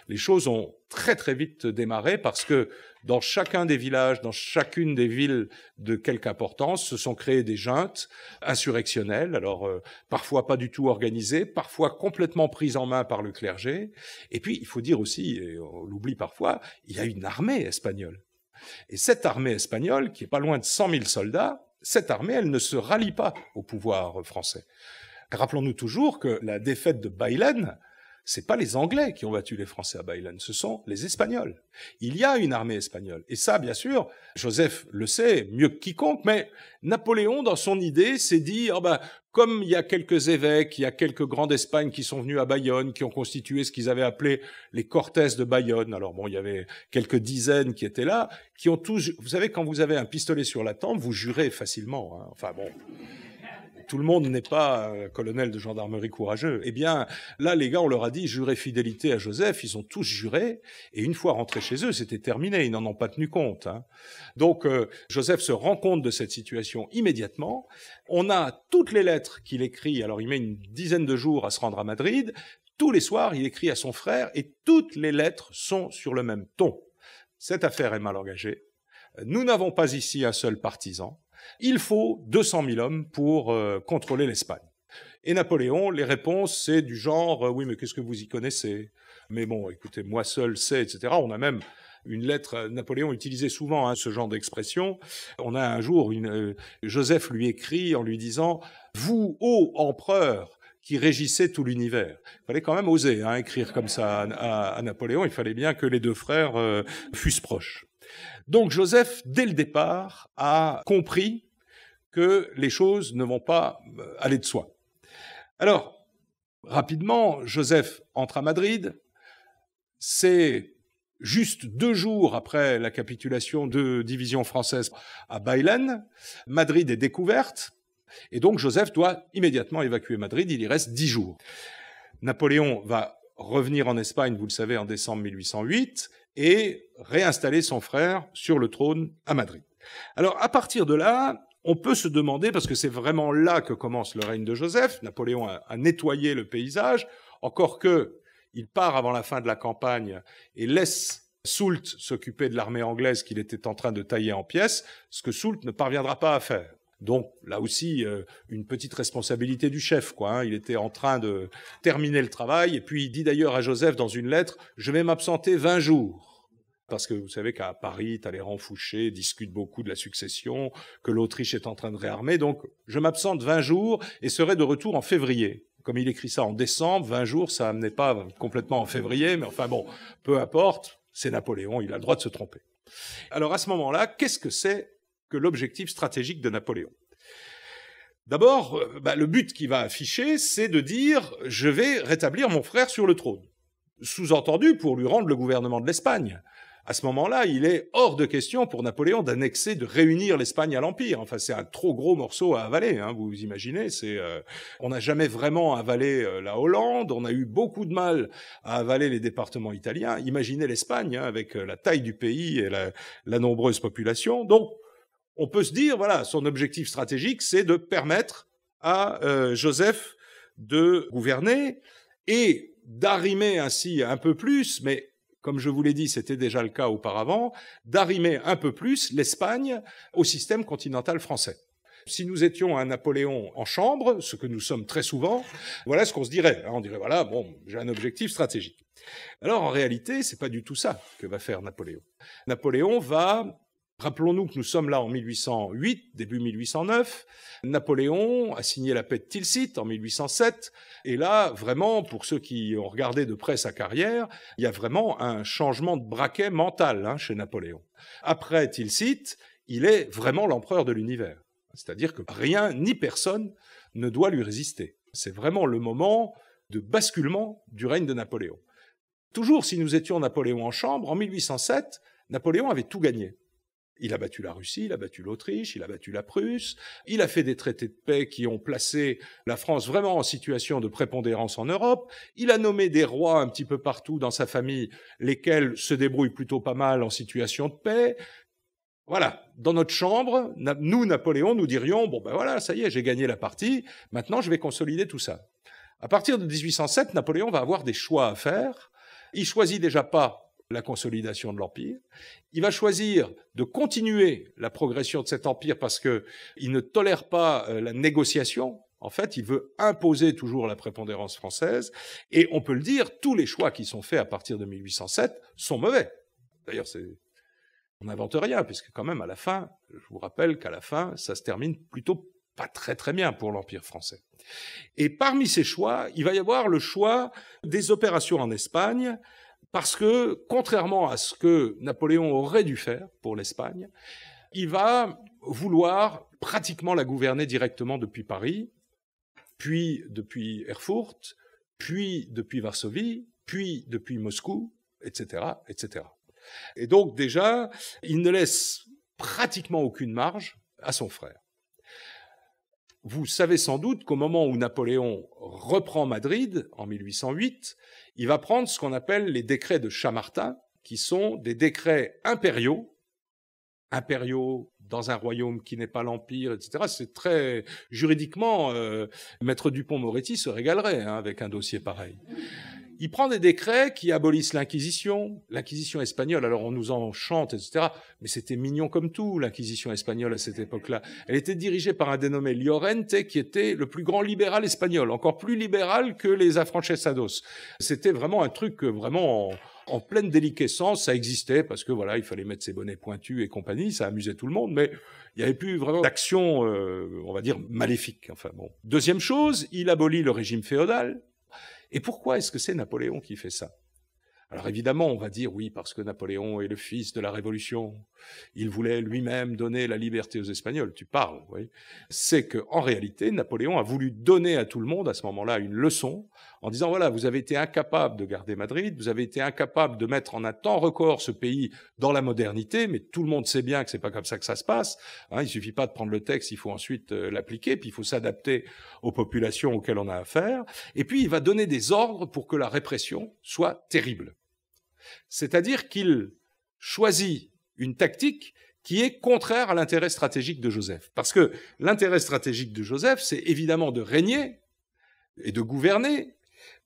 S1: les choses ont très très vite démarré parce que dans chacun des villages, dans chacune des villes de quelque importance, se sont créées des juntes insurrectionnelles, alors euh, parfois pas du tout organisées, parfois complètement prises en main par le clergé. Et puis, il faut dire aussi, et on l'oublie parfois, il y a une armée espagnole. Et cette armée espagnole, qui est pas loin de 100 000 soldats, cette armée, elle ne se rallie pas au pouvoir français. Rappelons-nous toujours que la défaite de Bailen c'est pas les Anglais qui ont battu les Français à Bayonne, ce sont les Espagnols. Il y a une armée espagnole. Et ça, bien sûr, Joseph le sait mieux que quiconque, mais Napoléon, dans son idée, s'est dit, oh ah ben, comme il y a quelques évêques, il y a quelques grands d'Espagne qui sont venus à Bayonne, qui ont constitué ce qu'ils avaient appelé les Cortès de Bayonne. Alors bon, il y avait quelques dizaines qui étaient là, qui ont tous, vous savez, quand vous avez un pistolet sur la tempe, vous jurez facilement, hein. Enfin bon tout le monde n'est pas euh, colonel de gendarmerie courageux. Eh bien, là, les gars, on leur a dit, jurez fidélité à Joseph. Ils ont tous juré. Et une fois rentrés chez eux, c'était terminé. Ils n'en ont pas tenu compte. Hein. Donc, euh, Joseph se rend compte de cette situation immédiatement. On a toutes les lettres qu'il écrit. Alors, il met une dizaine de jours à se rendre à Madrid. Tous les soirs, il écrit à son frère et toutes les lettres sont sur le même ton. Cette affaire est mal engagée. Nous n'avons pas ici un seul partisan. Il faut 200 000 hommes pour euh, contrôler l'Espagne. Et Napoléon, les réponses, c'est du genre euh, oui, mais qu'est-ce que vous y connaissez Mais bon, écoutez, moi seul sais, etc. On a même une lettre. Euh, Napoléon utilisait souvent hein, ce genre d'expression. On a un jour, Joseph lui écrit en lui disant Vous, ô empereur, qui régissez tout l'univers. Il fallait quand même oser hein, écrire comme ça à, Napoléon. Il fallait bien que les deux frères fussent proches. Donc Joseph, dès le départ, a compris que les choses ne vont pas euh, aller de soi. Alors, rapidement, Joseph entre à Madrid. C'est juste deux jours après la capitulation de division française à Bailen. Madrid est découverte. Et donc Joseph doit immédiatement évacuer Madrid. Il y reste dix jours. Napoléon va revenir en Espagne, vous le savez, en décembre 1808 et réinstaller son frère sur le trône à Madrid. Alors à partir de là, on peut se demander, parce que c'est vraiment là que commence le règne de Joseph, Napoléon a, nettoyé le paysage, encore que il part avant la fin de la campagne et laisse Soult s'occuper de l'armée anglaise qu'il était en train de tailler en pièces, ce que Soult ne parviendra pas à faire. Donc là aussi, euh, une petite responsabilité du chef. Quoi, hein. Il était en train de terminer le travail et puis il dit d'ailleurs à Joseph dans une lettre, je vais m'absenter 20 jours. Parce que vous savez qu'à Paris, Talleyrand Fouché discute beaucoup de la succession, que l'Autriche est en train de réarmer. Donc, je m'absente 20 jours et serai de retour en février. Comme il écrit ça en décembre, 20 jours, ça n'amenait pas complètement en février, mais enfin bon, peu importe, c'est Napoléon, il a le droit de se tromper. Alors à ce moment-là, qu'est-ce que c'est que l'objectif stratégique de Napoléon. D'abord, euh, bah, le but qu'il va afficher, c'est de dire je vais rétablir mon frère sur le trône. Sous-entendu pour lui rendre le gouvernement de l'Espagne. À ce moment-là, il est hors de question pour Napoléon d'annexer, de réunir l'Espagne à l'Empire. Enfin, c'est un trop gros morceau à avaler. Hein, vous imaginez, c'est euh, on n'a jamais vraiment avalé euh, la Hollande. On a eu beaucoup de mal à avaler les départements italiens. Imaginez l'Espagne hein, avec la taille du pays et la, la nombreuse population. Donc on peut se dire, voilà, son objectif stratégique, c'est de permettre à euh, Joseph de gouverner et d'arrimer ainsi un peu plus, mais comme je vous l'ai dit, c'était déjà le cas auparavant, d'arrimer un peu plus l'Espagne au système continental français. Si nous étions un Napoléon en chambre, ce que nous sommes très souvent, voilà ce qu'on se dirait. Hein. On dirait voilà, bon, j'ai un objectif stratégique. Alors en réalité, c'est pas du tout ça que va faire Napoléon. Napoléon va Rappelons-nous que nous sommes là en 1808, début 1809. Napoléon a signé la paix de Tilsit en 1807. Et là, vraiment, pour ceux qui ont regardé de près sa carrière, il y a vraiment un changement de braquet mental hein, chez Napoléon. Après Tilsit, il est vraiment l'empereur de l'univers. C'est-à-dire que rien ni personne ne doit lui résister. C'est vraiment le moment de basculement du règne de Napoléon. Toujours si nous étions Napoléon en chambre, en 1807, Napoléon avait tout gagné. Il a battu la Russie, il a battu l'Autriche, il a battu la Prusse, il a fait des traités de paix qui ont placé la France vraiment en situation de prépondérance en Europe, il a nommé des rois un petit peu partout dans sa famille, lesquels se débrouillent plutôt pas mal en situation de paix. Voilà, dans notre chambre, nous, Napoléon, nous dirions, bon ben voilà, ça y est, j'ai gagné la partie, maintenant je vais consolider tout ça. À partir de 1807, Napoléon va avoir des choix à faire. Il choisit déjà pas la consolidation de l'Empire. Il va choisir de continuer la progression de cet Empire parce que il ne tolère pas euh, la négociation. En fait, il veut imposer toujours la prépondérance française. Et on peut le dire, tous les choix qui sont faits à partir de 1807 sont mauvais. D'ailleurs, c'est on n'invente rien, puisque quand même à la fin, je vous rappelle qu'à la fin, ça se termine plutôt pas très très bien pour l'Empire français. Et parmi ces choix, il va y avoir le choix des opérations en Espagne parce que, contrairement à ce que Napoléon aurait dû faire pour l'Espagne, il va vouloir pratiquement la gouverner directement depuis Paris, puis depuis Erfurt, puis depuis Varsovie, puis depuis Moscou, etc., etc. Et donc déjà, il ne laisse pratiquement aucune marge à son frère. Vous savez sans doute qu'au moment où Napoléon reprend Madrid en 1808, il va prendre ce qu'on appelle les décrets de Chamartin, qui sont des décrets impériaux, impériaux dans un royaume qui n'est pas l'empire, etc. C'est très juridiquement, euh, Maître Dupont-Moretti se régalerait hein, avec un dossier pareil il prend des décrets qui abolissent l'Inquisition, l'Inquisition espagnole. Alors on nous en chante, etc. Mais c'était mignon comme tout, l'Inquisition espagnole à cette époque-là. Elle était dirigée par un dénommé Llorente, qui était le plus grand libéral espagnol, encore plus libéral que les sados. C'était vraiment un truc euh, vraiment en, pleine déliquescence. Ça existait parce que voilà, il fallait mettre ses bonnets pointus et compagnie. Ça amusait tout le monde, mais il n'y avait plus vraiment d'action, euh, on va dire, maléfique. Enfin bon. Deuxième chose, il abolit le régime féodal et pourquoi est-ce que c'est Napoléon qui fait ça alors évidemment, on va dire oui, parce que Napoléon est le fils de la Révolution. Il voulait lui-même donner la liberté aux Espagnols. Tu parles, oui. C'est qu'en réalité, Napoléon a voulu donner à tout le monde à ce moment-là une leçon en disant voilà, vous avez été incapable de garder Madrid, vous avez été incapable de mettre en un temps record ce pays dans la modernité, mais tout le monde sait bien que ce c'est pas comme ça que ça se passe. Il hein. il suffit pas de prendre le texte, il faut ensuite euh, l'appliquer, puis il faut s'adapter aux populations auxquelles on a affaire. Et puis il va donner des ordres pour que la répression soit terrible. C'est-à-dire qu'il choisit une tactique qui est contraire à l'intérêt stratégique de Joseph. Parce que l'intérêt stratégique de Joseph, c'est évidemment de régner et de gouverner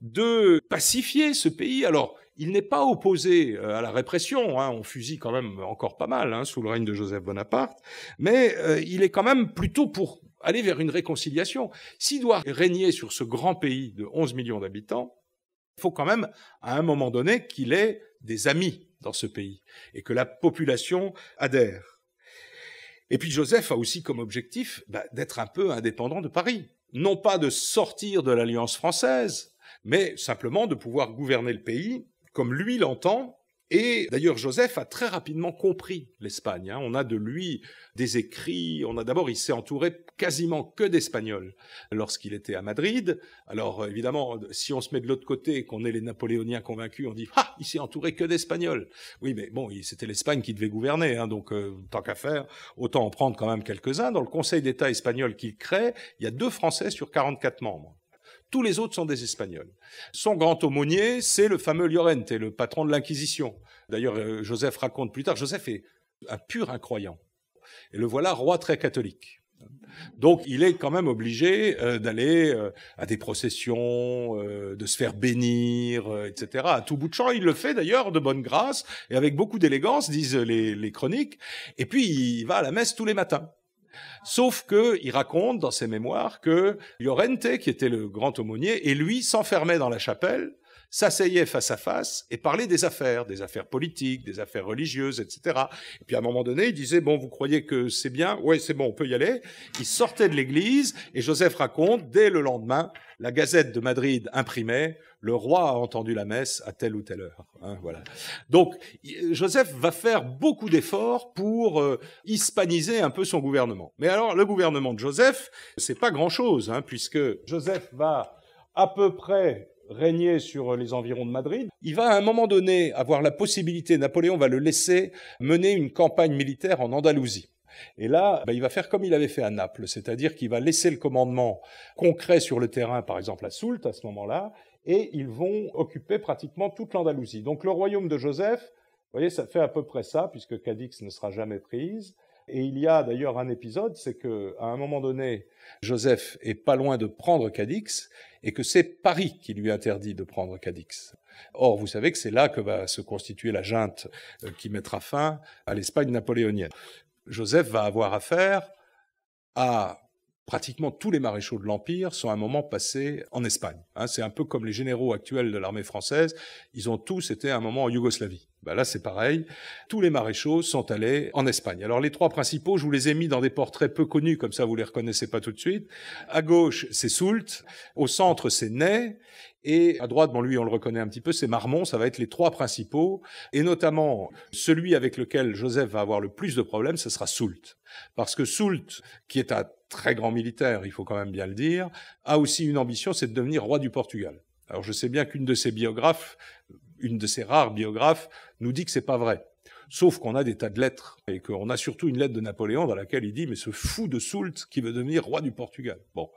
S1: de pacifier ce pays. Alors, il n'est pas opposé euh, à la répression, hein, on fusille quand même encore pas mal hein, sous le règne de Joseph Bonaparte, mais euh, il est quand même plutôt pour aller vers une réconciliation. S'il doit régner sur ce grand pays de 11 millions d'habitants, il faut quand même, à un moment donné, qu'il ait des amis dans ce pays et que la population adhère. Et puis Joseph a aussi comme objectif bah, d'être un peu indépendant de Paris. Non pas de sortir de l'alliance française, mais simplement de pouvoir gouverner le pays comme lui l'entend. Et d'ailleurs, Joseph a très rapidement compris l'Espagne. Hein. On a de lui des écrits. On a d'abord, il s'est entouré quasiment que d'Espagnols lorsqu'il était à Madrid. Alors évidemment, si on se met de l'autre côté qu'on est les Napoléoniens convaincus, on dit ah, il s'est entouré que d'Espagnols. Oui, mais bon, c'était l'Espagne qui devait gouverner, hein, donc euh, tant qu'à faire, autant en prendre quand même quelques-uns. Dans le Conseil d'État espagnol qu'il crée, il y a deux Français sur 44 membres. Tous les autres sont des Espagnols. Son grand aumônier, c'est le fameux Llorente, le patron de l'Inquisition. D'ailleurs, euh, Joseph raconte plus tard, Joseph est un pur incroyant. Et le voilà roi très catholique. Donc il est quand même obligé euh, d'aller euh, à des processions, de se faire bénir, etc. À tout bout de champ, il le fait d'ailleurs de bonne grâce et avec beaucoup d'élégance, disent les, chroniques. Et puis il va à la messe tous les matins. Sauf que il raconte dans ses mémoires que Llorente, qui était le grand aumônier, et lui s'enfermait dans la chapelle s'asseyait face à face et parlait des affaires, des affaires politiques, des affaires religieuses, etc. Et puis à un moment donné, il disait, « bon, vous croyez que c'est bien Oui, c'est bon, on peut y aller. Il sortait de l'église et Joseph raconte, dès le lendemain, la Gazette de Madrid imprimait, le roi a entendu la messe à telle ou telle heure. Hein, voilà. Donc Joseph va faire beaucoup d'efforts pour euh, hispaniser un peu son gouvernement. Mais alors le gouvernement de Joseph, c'est pas grand-chose, hein, puisque Joseph va à peu près régner sur les environs de Madrid, il va à un moment donné avoir la possibilité, Napoléon va le laisser mener une campagne militaire en Andalousie. Et là, bah, il va faire comme il avait fait à Naples, c'est-à-dire qu'il va laisser le commandement concret sur le terrain, par exemple à Soult à ce moment-là, et ils vont occuper pratiquement toute l'Andalousie. Donc le royaume de Joseph, vous voyez, ça fait à peu près ça, puisque Cadix ne sera jamais prise. Et il y a d'ailleurs un épisode, c'est que à un moment donné, Joseph est pas loin de prendre Cadix et que c'est Paris qui lui interdit de prendre Cadix. Or, vous savez que c'est là que va se constituer la junte euh, qui mettra fin à l'Espagne napoléonienne. Joseph va avoir affaire à pratiquement tous les maréchaux de l'Empire sont un moment passés en Espagne. Hein. c'est un peu comme les généraux actuels de l'armée française, ils ont tous été à un moment en Yougoslavie. Bah là, c'est pareil. Tous les maréchaux sont allés en Espagne. Alors, les trois principaux, je vous les ai mis dans des portraits peu connus, comme ça, vous les reconnaissez pas tout de suite. À gauche, c'est Soult. Au centre, c'est Ney. Et à droite, bon, lui, on le reconnaît un petit peu, c'est Marmont. Ça va être les trois principaux. Et notamment, celui avec lequel Joseph va avoir le plus de problèmes, ce sera Soult. Parce que Soult, qui est un très grand militaire, il faut quand même bien le dire, a aussi une ambition, c'est de devenir roi du Portugal. Alors je sais bien qu'une de ses biographes une de ses rares biographes, nous dit que c'est pas vrai. Sauf qu'on a des tas de lettres et qu'on a surtout une lettre de Napoléon dans laquelle il dit mais ce fou de Soult qui veut devenir roi du Portugal. Bon.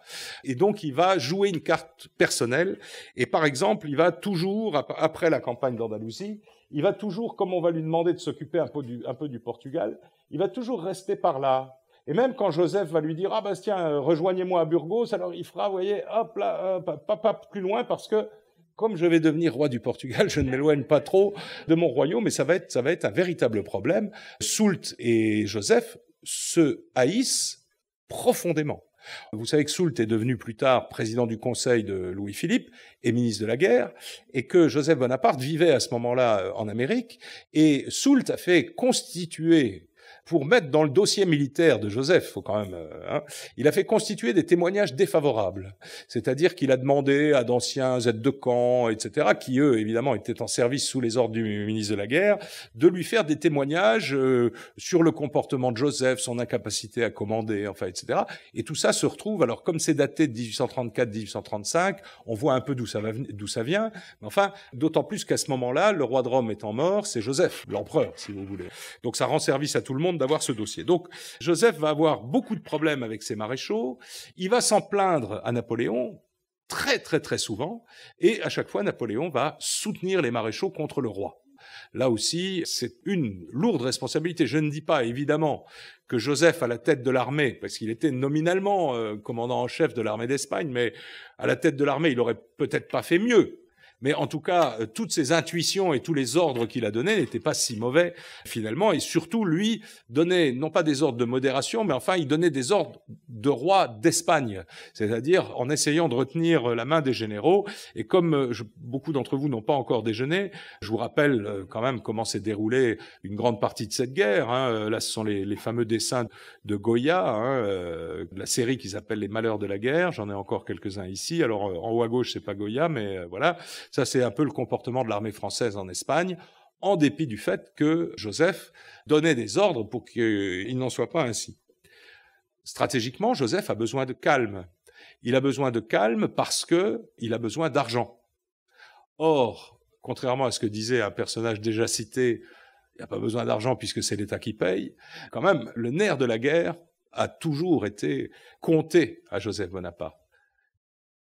S1: Et donc il va jouer une carte personnelle et par exemple, il va toujours après la campagne d'Andalousie, il va toujours comme on va lui demander de s'occuper un peu du Portugal, il va toujours rester par là. Et même quand Joseph va lui dire ah Bastien tiens rejoignez-moi à Burgos, alors il fera vous voyez hop là pas, pas, plus loin parce que comme je vais devenir roi du Portugal, je ne m'éloigne pas trop de mon royaume, mais ça va être, ça va être un véritable problème. Soult et Joseph se haïssent profondément. Vous savez que Soult est devenu plus tard président du Conseil de Louis-Philippe et ministre de la Guerre, et que Joseph Bonaparte vivait à ce moment-là euh, en Amérique, et Soult a fait constituer pour mettre dans le dossier militaire de Joseph, faut quand même, euh, hein, il a fait constituer des témoignages défavorables. C'est-à-dire qu'il a demandé à d'anciens aides de camp, etc., qui eux, évidemment, étaient en service sous les ordres du ministre de la guerre, de lui faire des témoignages euh, sur le comportement de Joseph, son incapacité à commander, enfin, etc. Et tout ça se retrouve, alors comme c'est daté de 1834-1835, on voit un peu d'où ça, ça vient, mais enfin, d'autant plus qu'à ce moment-là, le roi de Rome étant mort, c'est Joseph, l'empereur, si vous voulez. Donc ça rend service à tout le monde d'avoir ce dossier. Donc Joseph va avoir beaucoup de problèmes avec ses maréchaux, il va s'en plaindre à Napoléon très très très souvent, et à chaque fois Napoléon va soutenir les maréchaux contre le roi. Là aussi, c'est une lourde responsabilité. Je ne dis pas, évidemment, que Joseph, à la tête de l'armée, parce qu'il était nominalement euh, commandant en chef de l'armée d'Espagne, mais à la tête de l'armée, il n'aurait peut-être pas fait mieux. Mais en tout cas, euh, toutes ses intuitions et tous les ordres qu'il a donnés n'étaient pas si mauvais finalement. Et surtout, lui donnait non pas des ordres de modération, mais enfin, il donnait des ordres de roi d'Espagne, c'est-à-dire en essayant de retenir la main des généraux. Et comme euh, beaucoup d'entre vous n'ont pas encore déjeuné, je vous rappelle euh, quand même comment s'est déroulée une grande partie de cette guerre. Hein. Là, ce sont les, fameux dessins de Goya, hein, la série qu'ils appellent « Les Malheurs de la guerre. J'en ai encore quelques-uns ici. Alors en haut à gauche, c'est pas Goya, mais voilà. Ça, c'est un peu le comportement de l'armée française en Espagne, en dépit du fait que Joseph donnait des ordres pour qu'il n'en soit pas ainsi. Stratégiquement, Joseph a besoin de calme. Il a besoin de calme parce qu'il a besoin d'argent. Or, contrairement à ce que disait un personnage déjà cité, il n'y a pas besoin d'argent puisque c'est l'État qui paye, quand même, le nerf de la guerre a toujours été compté à Joseph Bonaparte.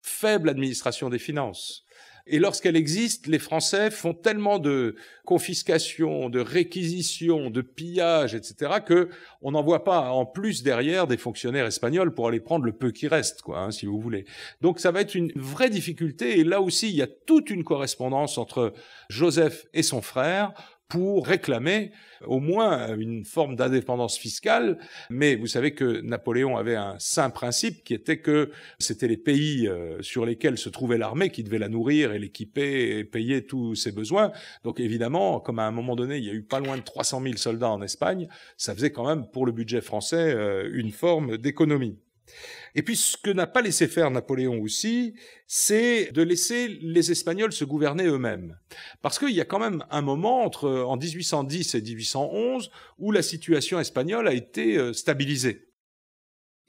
S1: Faible administration des finances, et lorsqu'elle existe, les Français font tellement de confiscations, de réquisitions, de pillages, etc., que on n'en voit pas en plus derrière des fonctionnaires espagnols pour aller prendre le peu qui reste, quoi, hein, si vous voulez. Donc ça va être une vraie difficulté. Et là aussi, il y a toute une correspondance entre Joseph et son frère pour réclamer au moins une forme d'indépendance fiscale. Mais vous savez que Napoléon avait un saint principe qui était que c'était les pays euh, sur lesquels se trouvait l'armée qui devait la nourrir et l'équiper et payer tous ses besoins. Donc évidemment, comme à un moment donné, il y a eu pas loin de 300 000 soldats en Espagne, ça faisait quand même pour le budget français euh, une forme d'économie. Et puis ce que n'a pas laissé faire Napoléon aussi, c'est de laisser les Espagnols se gouverner eux-mêmes. Parce qu'il y a quand même un moment entre euh, en 1810 et 1811 où la situation espagnole a été euh, stabilisée.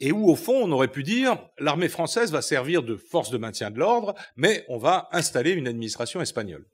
S1: Et où au fond on aurait pu dire l'armée française va servir de force de maintien de l'ordre, mais on va installer une administration espagnole.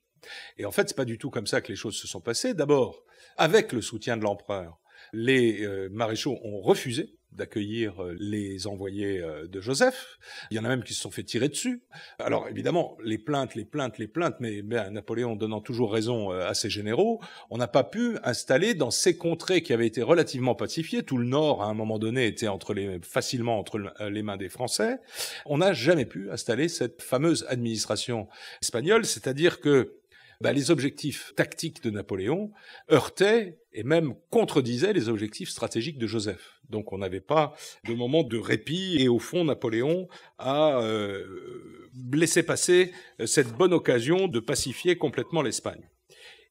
S1: Et en fait, c'est pas du tout comme ça que les choses se sont passées. D'abord, avec le soutien de l'empereur, les euh, maréchaux ont refusé d'accueillir euh, les envoyés euh, de Joseph. Il y en a même qui se sont fait tirer dessus. Alors évidemment, les plaintes, les plaintes, les plaintes, mais Napoléon donnant toujours raison euh, à ses généraux, on n'a pas pu installer dans ces contrées qui avaient été relativement pacifiées, tout le nord à un moment donné était entre les, facilement entre les mains des Français, on n'a jamais pu installer cette fameuse administration espagnole, c'est-à-dire que bah, les objectifs tactiques de Napoléon heurtaient et même contredisaient les objectifs stratégiques de Joseph. Donc on n'avait pas de moment de répit et au fond Napoléon a euh, laissé passer cette bonne occasion de pacifier complètement l'Espagne.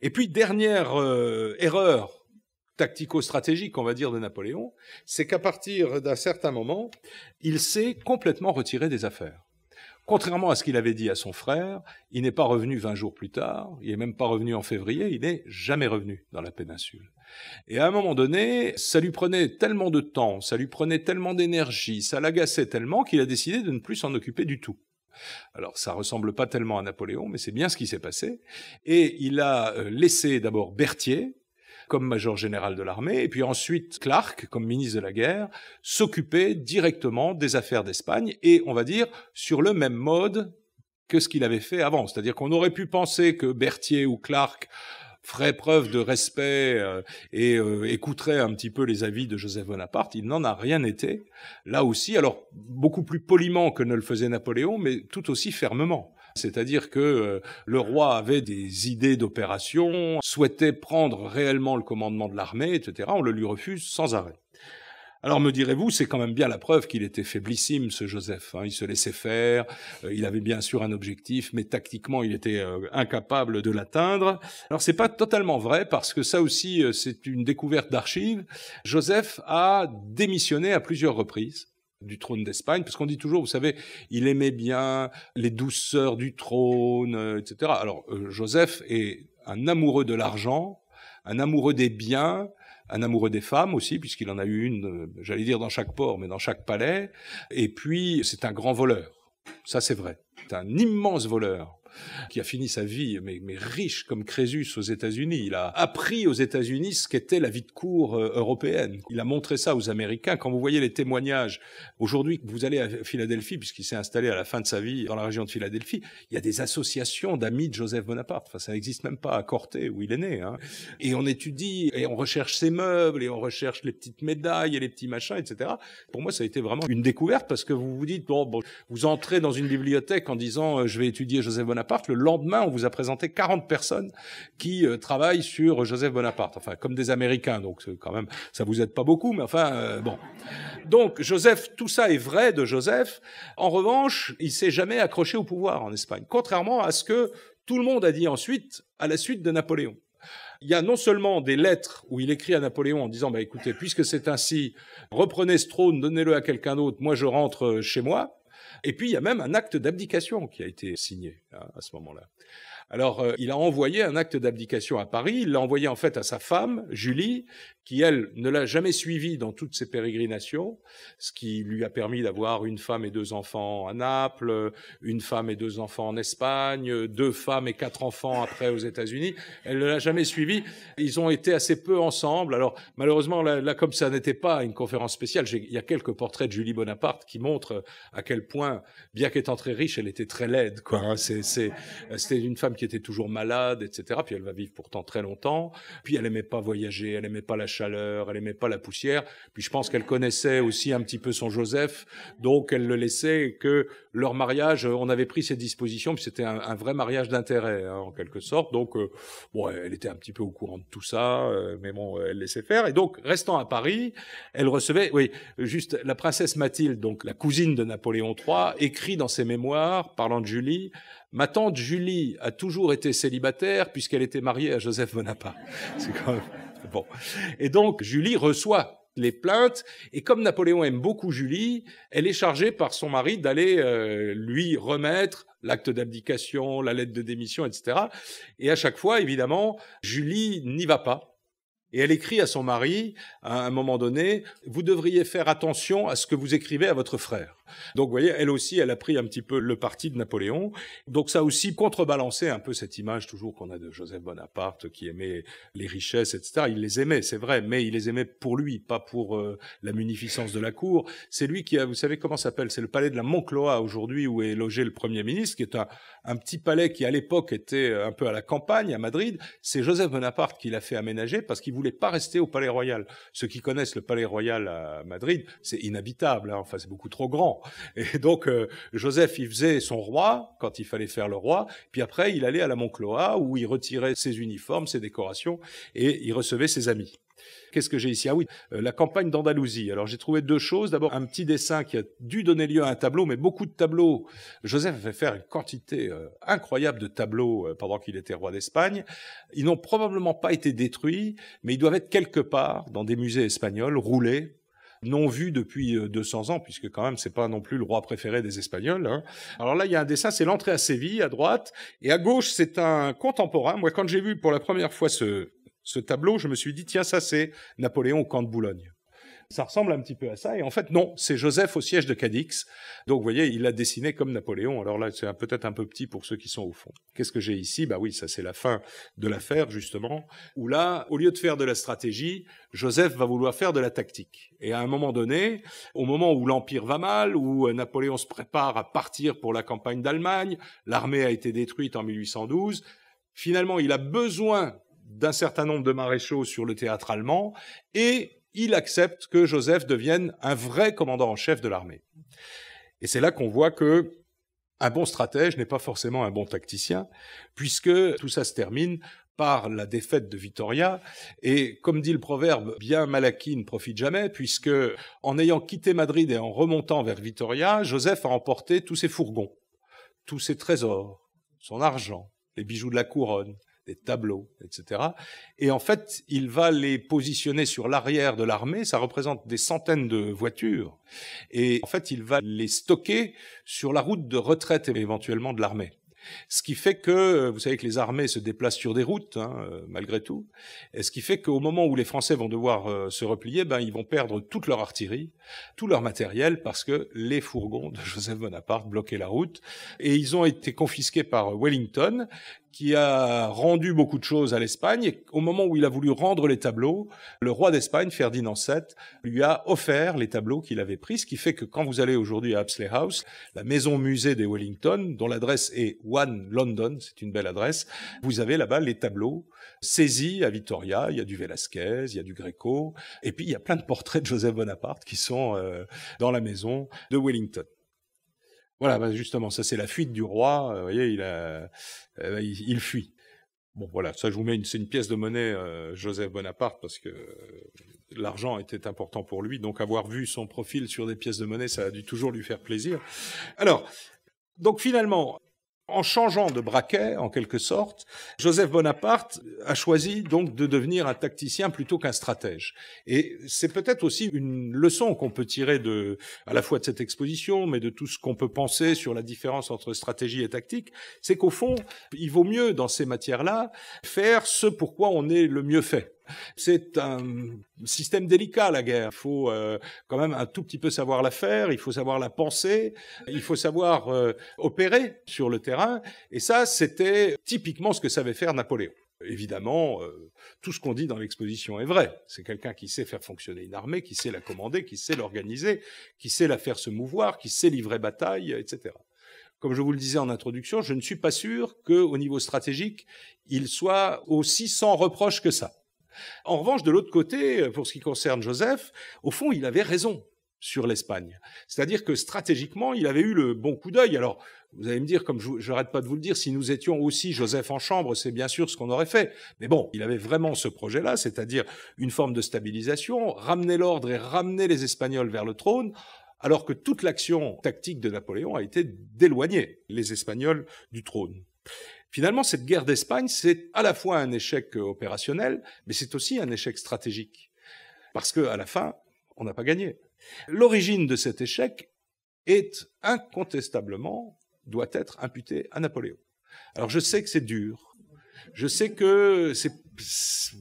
S1: Et puis dernière euh, erreur tactico-stratégique, on va dire, de Napoléon, c'est qu'à partir d'un certain moment, il s'est complètement retiré des affaires. Contrairement à ce qu'il avait dit à son frère, il n'est pas revenu vingt jours plus tard, il n'est même pas revenu en février, il n'est jamais revenu dans la péninsule. Et à un moment donné, ça lui prenait tellement de temps, ça lui prenait tellement d'énergie, ça l'agaçait tellement qu'il a décidé de ne plus s'en occuper du tout. Alors ça ressemble pas tellement à Napoléon, mais c'est bien ce qui s'est passé. Et il a euh, laissé d'abord Berthier, comme major général de l'armée, et puis ensuite Clark, comme ministre de la guerre, s'occupait directement des affaires d'Espagne, et on va dire sur le même mode que ce qu'il avait fait avant. C'est-à-dire qu'on aurait pu penser que Berthier ou Clark feraient preuve de respect euh, et euh, écouteraient un petit peu les avis de Joseph Bonaparte. Il n'en a rien été. Là aussi, alors beaucoup plus poliment que ne le faisait Napoléon, mais tout aussi fermement. C'est-à-dire que euh, le roi avait des idées d'opération, souhaitait prendre réellement le commandement de l'armée, etc. On le lui refuse sans arrêt. Alors me direz-vous, c'est quand même bien la preuve qu'il était faiblissime, ce Joseph. Hein. Il se laissait faire, euh, il avait bien sûr un objectif, mais tactiquement, il était euh, incapable de l'atteindre. Alors c'est pas totalement vrai, parce que ça aussi, c'est une découverte d'archives. Joseph a démissionné à plusieurs reprises du trône d'Espagne, parce qu'on dit toujours, vous savez, il aimait bien les douceurs du trône, euh, etc. Alors, euh, Joseph est un amoureux de l'argent, un amoureux des biens, un amoureux des femmes aussi, puisqu'il en a eu une, euh, j'allais dire dans chaque port, mais dans chaque palais. Et puis, c'est un grand voleur. Ça, c'est vrai. C'est un immense voleur qui a fini sa vie, mais, mais riche comme Crésus aux États-Unis. Il a appris aux États-Unis ce qu'était la vie de cour euh, européenne. Il a montré ça aux Américains. Quand vous voyez les témoignages, aujourd'hui, que vous allez à Philadelphie, puisqu'il s'est installé à la fin de sa vie dans la région de Philadelphie, il y a des associations d'amis de Joseph Bonaparte. Enfin, ça n'existe même pas à Corté, où il est né. Hein. Et on étudie, et on recherche ses meubles, et on recherche les petites médailles, et les petits machins, etc. Pour moi, ça a été vraiment une découverte, parce que vous vous dites, bon, bon vous entrez dans une bibliothèque en disant, euh, je vais étudier Joseph Bonaparte. Bonaparte. Le lendemain, on vous a présenté 40 personnes qui euh, travaillent sur Joseph Bonaparte. Enfin, comme des Américains, donc quand même, ça vous aide pas beaucoup, mais enfin, euh, bon. Donc, Joseph, tout ça est vrai de Joseph. En revanche, il s'est jamais accroché au pouvoir en Espagne, contrairement à ce que tout le monde a dit ensuite, à la suite de Napoléon il y a non seulement des lettres où il écrit à Napoléon en disant bah écoutez puisque c'est ainsi reprenez ce trône donnez-le à quelqu'un d'autre moi je rentre chez moi et puis, il y a même un acte d'abdication qui a été signé hein, à, ce moment-là. Alors, euh, il a envoyé un acte d'abdication à Paris. Il l'a envoyé en fait à sa femme, Julie, qui elle ne l'a jamais suivi dans toutes ses pérégrinations, ce qui lui a permis d'avoir une femme et deux enfants à Naples, une femme et deux enfants en Espagne, deux femmes et quatre enfants après aux États-Unis. Elle ne l'a jamais suivi. Ils ont été assez peu ensemble. Alors, malheureusement, là, comme ça n'était pas une conférence spéciale, il y a quelques portraits de Julie Bonaparte qui montrent à quel point, bien qu'étant très riche, elle était très laide. Quoi. Hein. c'était une femme qui était toujours malade, etc. Puis elle va vivre pourtant très longtemps. Puis elle aimait pas voyager, elle aimait pas la chaleur, elle aimait pas la poussière. Puis je pense qu'elle connaissait aussi un petit peu son Joseph, donc elle le laissait. que leur mariage, on avait pris ses dispositions, puis c'était un, vrai mariage d'intérêt hein, en quelque sorte. Donc euh, bon, elle était un petit peu au courant de tout ça, euh, mais bon, elle laissait faire. Et donc restant à Paris, elle recevait, oui, juste la princesse Mathilde, donc la cousine de Napoléon III, écrit dans ses mémoires parlant de Julie Ma tante Julie a toujours été célibataire puisqu'elle était mariée à Joseph Bonaparte. C'est quand même... Bon. Et donc, Julie reçoit les plaintes. Et comme Napoléon aime beaucoup Julie, elle est chargée par son mari d'aller euh, lui remettre l'acte d'abdication, la lettre de démission, etc. Et à chaque fois, évidemment, Julie n'y va pas. Et elle écrit à son mari, à un moment donné, Vous devriez faire attention à ce que vous écrivez à votre frère. Donc vous voyez, elle aussi, elle a pris un petit peu le parti de Napoléon. Donc ça aussi contrebalancé un peu cette image toujours qu'on a de Joseph Bonaparte qui aimait les richesses, etc. Il les aimait, c'est vrai, mais il les aimait pour lui, pas pour euh, la munificence de la cour. C'est lui qui a, vous savez comment s'appelle C'est le palais de la Moncloa aujourd'hui où est logé le Premier ministre, qui est un, petit palais qui à l'époque était euh, un peu à la campagne, à Madrid. C'est Joseph Bonaparte qui l'a fait aménager parce qu'il voulait pas rester au palais royal. Ceux qui connaissent le palais royal à Madrid, c'est inhabitable, hein. enfin c'est beaucoup trop grand et donc euh, Joseph, il faisait son roi quand il fallait faire le roi, puis après il allait à la Montcloa où il retirait ses uniformes, ses décorations, et il recevait ses amis. Qu'est-ce que j'ai ici Ah oui, euh, la campagne d'Andalousie. Alors j'ai trouvé deux choses. D'abord un petit dessin qui a dû donner lieu à un tableau, mais beaucoup de tableaux. Joseph avait fait faire une quantité euh, incroyable de tableaux pendant qu'il était roi d'Espagne. Ils n'ont probablement pas été détruits, mais ils doivent être quelque part dans des musées espagnols, roulés, non vu depuis 200 euh, ans, puisque quand même, c'est pas non plus le roi préféré des Espagnols. Hein. Alors là, il y a un dessin, c'est l'entrée à Séville, à droite, et à gauche, c'est un contemporain. Moi, quand j'ai vu pour la première fois ce, ce tableau, je me suis dit, tiens, ça, c'est Napoléon au camp de Boulogne ça ressemble un petit peu à ça. Et en fait, non, c'est Joseph au siège de Cadix. Donc, vous voyez, il l'a dessiné comme Napoléon. Alors là, c'est peut-être un peu petit pour ceux qui sont au fond. Qu'est-ce que j'ai ici Bah oui, ça c'est la fin de l'affaire, justement, où là, au lieu de faire de la stratégie, Joseph va vouloir faire de la tactique. Et à un moment donné, au moment où l'Empire va mal, où euh, Napoléon se prépare à partir pour la campagne d'Allemagne, l'armée a été détruite en 1812, finalement, il a besoin d'un certain nombre de maréchaux sur le théâtre allemand, et il accepte que Joseph devienne un vrai commandant en chef de l'armée. Et c'est là qu'on voit que un bon stratège n'est pas forcément un bon tacticien, puisque tout ça se termine par la défaite de Vitoria. Et comme dit le proverbe, bien Malaki ne profite jamais, puisque en ayant quitté Madrid et en remontant vers Vitoria, Joseph a emporté tous ses fourgons, tous ses trésors, son argent, les bijoux de la couronne, des tableaux, etc. Et en fait, il va les positionner sur l'arrière de l'armée. Ça représente des centaines de voitures. Et en fait, il va les stocker sur la route de retraite éventuellement de l'armée. Ce qui fait que, vous savez que les armées se déplacent sur des routes, hein, malgré tout, et ce qui fait qu'au moment où les Français vont devoir euh, se replier, ben, ils vont perdre toute leur artillerie, tout leur matériel parce que les fourgons de Joseph Bonaparte bloquaient la route et ils ont été confisqués par Wellington qui a rendu beaucoup de choses à l'Espagne. Et au moment où il a voulu rendre les tableaux, le roi d'Espagne, Ferdinand VII, lui a offert les tableaux qu'il avait pris, ce qui fait que quand vous allez aujourd'hui à Apsley House, la maison musée des Wellington, dont l'adresse est One London, c'est une belle adresse, vous avez là-bas les tableaux saisis à Victoria. Il y a du Velázquez, il y a du Greco, et puis il y a plein de portraits de Joseph Bonaparte qui sont euh, dans la maison de Wellington. Voilà, bah, justement, ça c'est la fuite du roi. Euh, vous voyez, il, a, euh, bah, il, fuit. Bon, voilà, ça je vous mets une, c'est une pièce de monnaie Joseph Bonaparte parce que l'argent était important pour lui, donc avoir vu son profil sur des pièces de monnaie, ça a dû toujours lui faire plaisir. Alors, donc finalement, en changeant de braquet, en quelque sorte, Joseph Bonaparte a choisi donc de devenir un tacticien plutôt qu'un stratège. Et c'est peut-être aussi une leçon qu'on peut tirer de, à la fois de cette exposition, mais de tout ce qu'on peut penser sur la différence entre stratégie et tactique, c'est qu'au fond, il vaut mieux dans ces matières-là faire ce pour pourquoi on est le mieux fait. C'est un système délicat, la guerre. Il faut euh, quand même un tout petit peu savoir la faire, il faut savoir la penser, il faut savoir euh, opérer sur le terrain. Et ça, c'était typiquement ce que savait faire Napoléon. Évidemment, euh, tout ce qu'on dit dans l'exposition est vrai. C'est quelqu'un qui sait faire fonctionner une armée, qui sait la commander, qui sait l'organiser, qui sait la faire se mouvoir, qui sait livrer bataille, etc comme je vous le disais en introduction, je ne suis pas sûr qu'au niveau stratégique, il soit aussi sans reproche que ça. En revanche, de l'autre côté, pour ce qui concerne Joseph, au fond, il avait raison sur l'Espagne. C'est-à-dire que stratégiquement, il avait eu le bon coup d'œil. Alors, vous allez me dire, comme je n'arrête pas de vous le dire, si nous étions aussi Joseph en chambre, c'est bien sûr ce qu'on aurait fait. Mais bon, il avait vraiment ce projet-là, c'est-à-dire une forme de stabilisation, ramener l'ordre et ramener les Espagnols vers le trône, alors que toute l'action tactique de Napoléon a été d'éloigner les Espagnols du trône. Finalement, cette guerre d'Espagne, c'est à la fois un échec euh, opérationnel, mais c'est aussi un échec stratégique. Parce que, à la fin, on n'a pas gagné. L'origine de cet échec est incontestablement, doit être imputée à Napoléon. Alors, je sais que c'est dur. Je sais que c'est,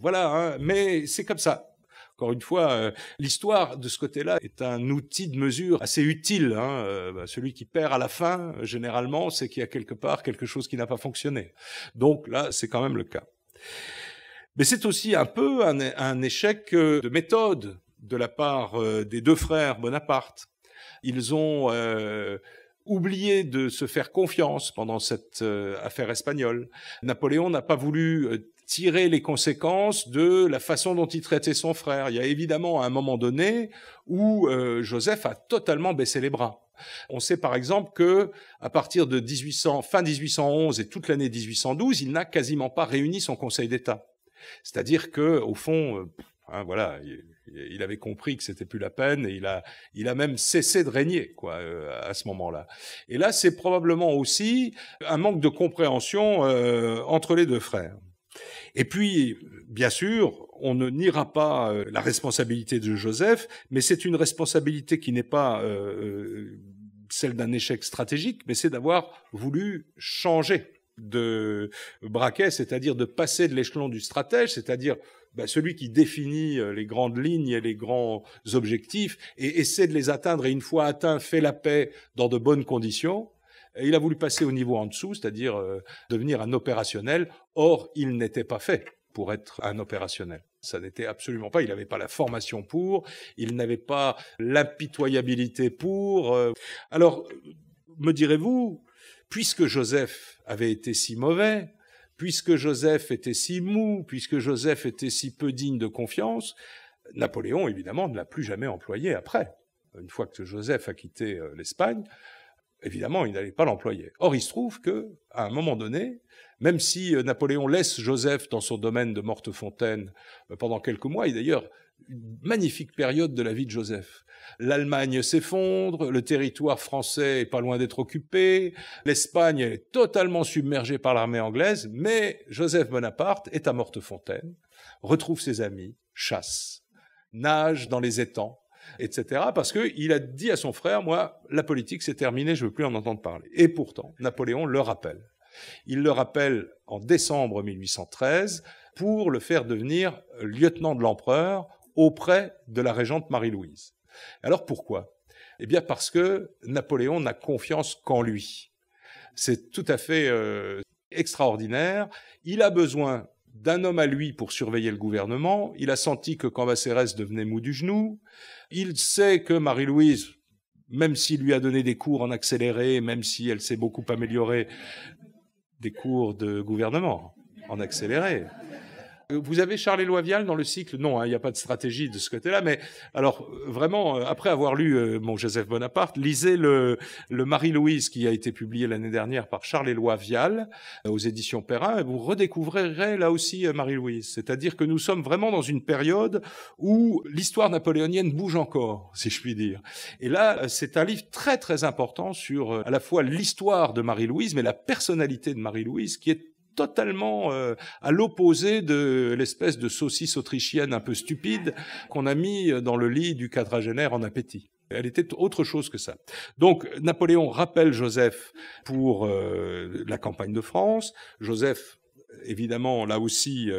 S1: voilà, hein, mais c'est comme ça. Encore une fois, euh, l'histoire de ce côté-là est un outil de mesure assez utile. Hein. Euh, bah, celui qui perd à la fin, euh, généralement, c'est qu'il y a quelque part quelque chose qui n'a pas fonctionné. Donc là, c'est quand même le cas. Mais c'est aussi un peu un, échec de méthode de la part des deux frères Bonaparte. Ils ont oublié de se faire confiance pendant cette affaire espagnole. Napoléon n'a pas voulu tirer les conséquences de la façon dont il traitait son frère. Il y a évidemment un moment donné où euh, Joseph a totalement baissé les bras. On sait par exemple que à partir de fin 1811 et toute l'année 1812, il n'a quasiment pas réuni son Conseil d'État. C'est-à-dire que au fond, euh, hein, voilà, il, avait compris que c'était plus la peine et il a, il a même cessé de régner quoi euh, à ce moment-là. Et là, c'est probablement aussi un manque de compréhension entre les deux frères. Et puis, bien sûr, on ne niera pas euh, la responsabilité de Joseph, mais c'est une responsabilité qui n'est pas euh, euh, celle d'un échec stratégique, mais c'est d'avoir voulu changer de braquet, c'est-à-dire de passer de l'échelon du stratège, c'est-à-dire bah, celui qui définit les grandes lignes et les grands objectifs et essaie de les atteindre et une fois atteint fait la paix dans de bonnes conditions il a voulu passer au niveau en dessous, c'est-à-dire euh, devenir un opérationnel. Or, il n'était pas fait pour être un opérationnel. Ça n'était absolument pas. Il n'avait pas la formation pour. Il n'avait pas l'impitoyabilité pour. Euh. Alors, me direz-vous, puisque Joseph avait été si mauvais, puisque Joseph était si mou, puisque Joseph était si peu digne de confiance, Napoléon, évidemment, ne l'a plus jamais employé après. Une fois que Joseph a quitté euh, l'Espagne, évidemment, il n'allait pas l'employer. Or, il se trouve que, à un moment donné, même si euh, Napoléon laisse Joseph dans son domaine de Mortefontaine euh, pendant quelques mois, et d'ailleurs, une magnifique période de la vie de Joseph. L'Allemagne s'effondre, le territoire français est pas loin d'être occupé, l'Espagne est totalement submergée par l'armée anglaise, mais Joseph Bonaparte est à Mortefontaine, retrouve ses amis, chasse, nage dans les étangs, etc. Parce qu'il a dit à son frère, moi, la politique, c'est terminé, je veux plus en entendre parler. Et pourtant, Napoléon le rappelle. Il le rappelle en décembre 1813 pour le faire devenir lieutenant de l'empereur auprès de la régente Marie-Louise. Alors pourquoi Eh bien parce que Napoléon n'a confiance qu'en lui. C'est tout à fait euh, extraordinaire. Il a besoin d'un homme à lui pour surveiller le gouvernement. Il a senti que Cambacérès devenait mou du genou. Il sait que Marie-Louise, même s'il lui a donné des cours en accéléré, même si elle s'est beaucoup améliorée, des cours de gouvernement en accéléré. Euh, vous avez Charles Éloi Vial dans le cycle Non, hein, il n'y a pas de stratégie de ce côté-là. Mais euh, alors, euh, vraiment, après avoir lu mon Joseph Bonaparte, lisez le, le Marie-Louise qui a été publié l'année dernière par Charles Éloi Vial aux éditions Perrin. Et vous redécouvrirez là aussi Marie-Louise. C'est-à-dire que nous sommes vraiment dans une période où l'histoire napoléonienne bouge encore, si je puis dire. Et là, c'est un livre très très important sur à la fois l'histoire de Marie-Louise, mais la personnalité de Marie-Louise qui est totalement euh, à l'opposé de l'espèce de saucisse autrichienne un peu stupide qu'on a mis euh, dans le lit du quadragénaire en appétit. Elle était autre chose que ça. Donc Napoléon rappelle Joseph pour euh, la campagne de France. Joseph, évidemment, là aussi,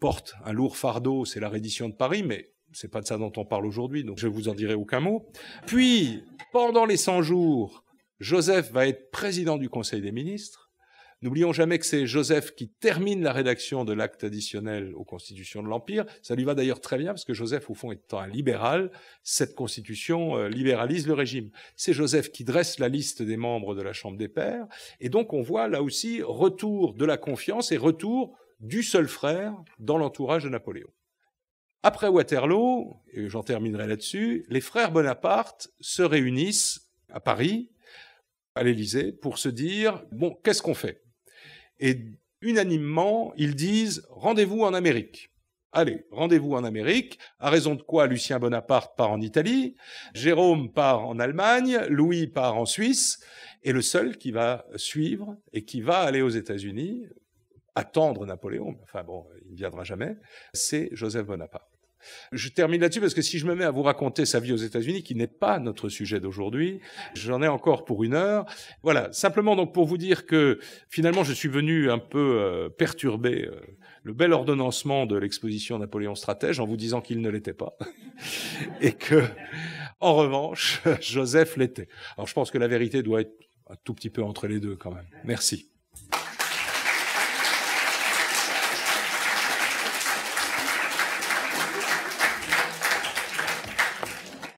S1: porte un lourd fardeau, c'est la reddition de Paris, mais c'est pas de ça dont on parle aujourd'hui, donc je vous en dirai aucun mot. Puis, pendant les 100 jours, Joseph va être président du Conseil des ministres. N'oublions jamais que c'est Joseph qui termine la rédaction de l'acte additionnel aux constitutions de l'Empire. Ça lui va d'ailleurs très bien parce que Joseph, au fond, étant un libéral, cette constitution euh, libéralise le régime. C'est Joseph qui dresse la liste des membres de la Chambre des Pairs. Et donc on voit là aussi retour de la confiance et retour du seul frère dans l'entourage de Napoléon. Après Waterloo, et j'en terminerai là-dessus, les frères Bonaparte se réunissent à Paris, à l'Élysée, pour se dire, bon, qu'est-ce qu'on fait et unanimement, ils disent rendez-vous en Amérique. Allez, rendez-vous en Amérique, à raison de quoi Lucien Bonaparte part en Italie, Jérôme part en Allemagne, Louis part en Suisse, et le seul qui va suivre et qui va aller aux États-Unis, attendre Napoléon, enfin bon, il ne viendra jamais, c'est Joseph Bonaparte. Je termine là-dessus parce que si je me mets à vous raconter sa vie aux États-Unis, qui n'est pas notre sujet d'aujourd'hui, j'en ai encore pour une heure. Voilà, simplement donc pour vous dire que finalement je suis venu un peu euh, perturber euh, le bel ordonnancement de l'exposition Napoléon Stratège en vous disant qu'il ne l'était pas et que en revanche Joseph l'était. Alors je pense que la vérité doit être un tout petit peu entre les deux quand même. Merci.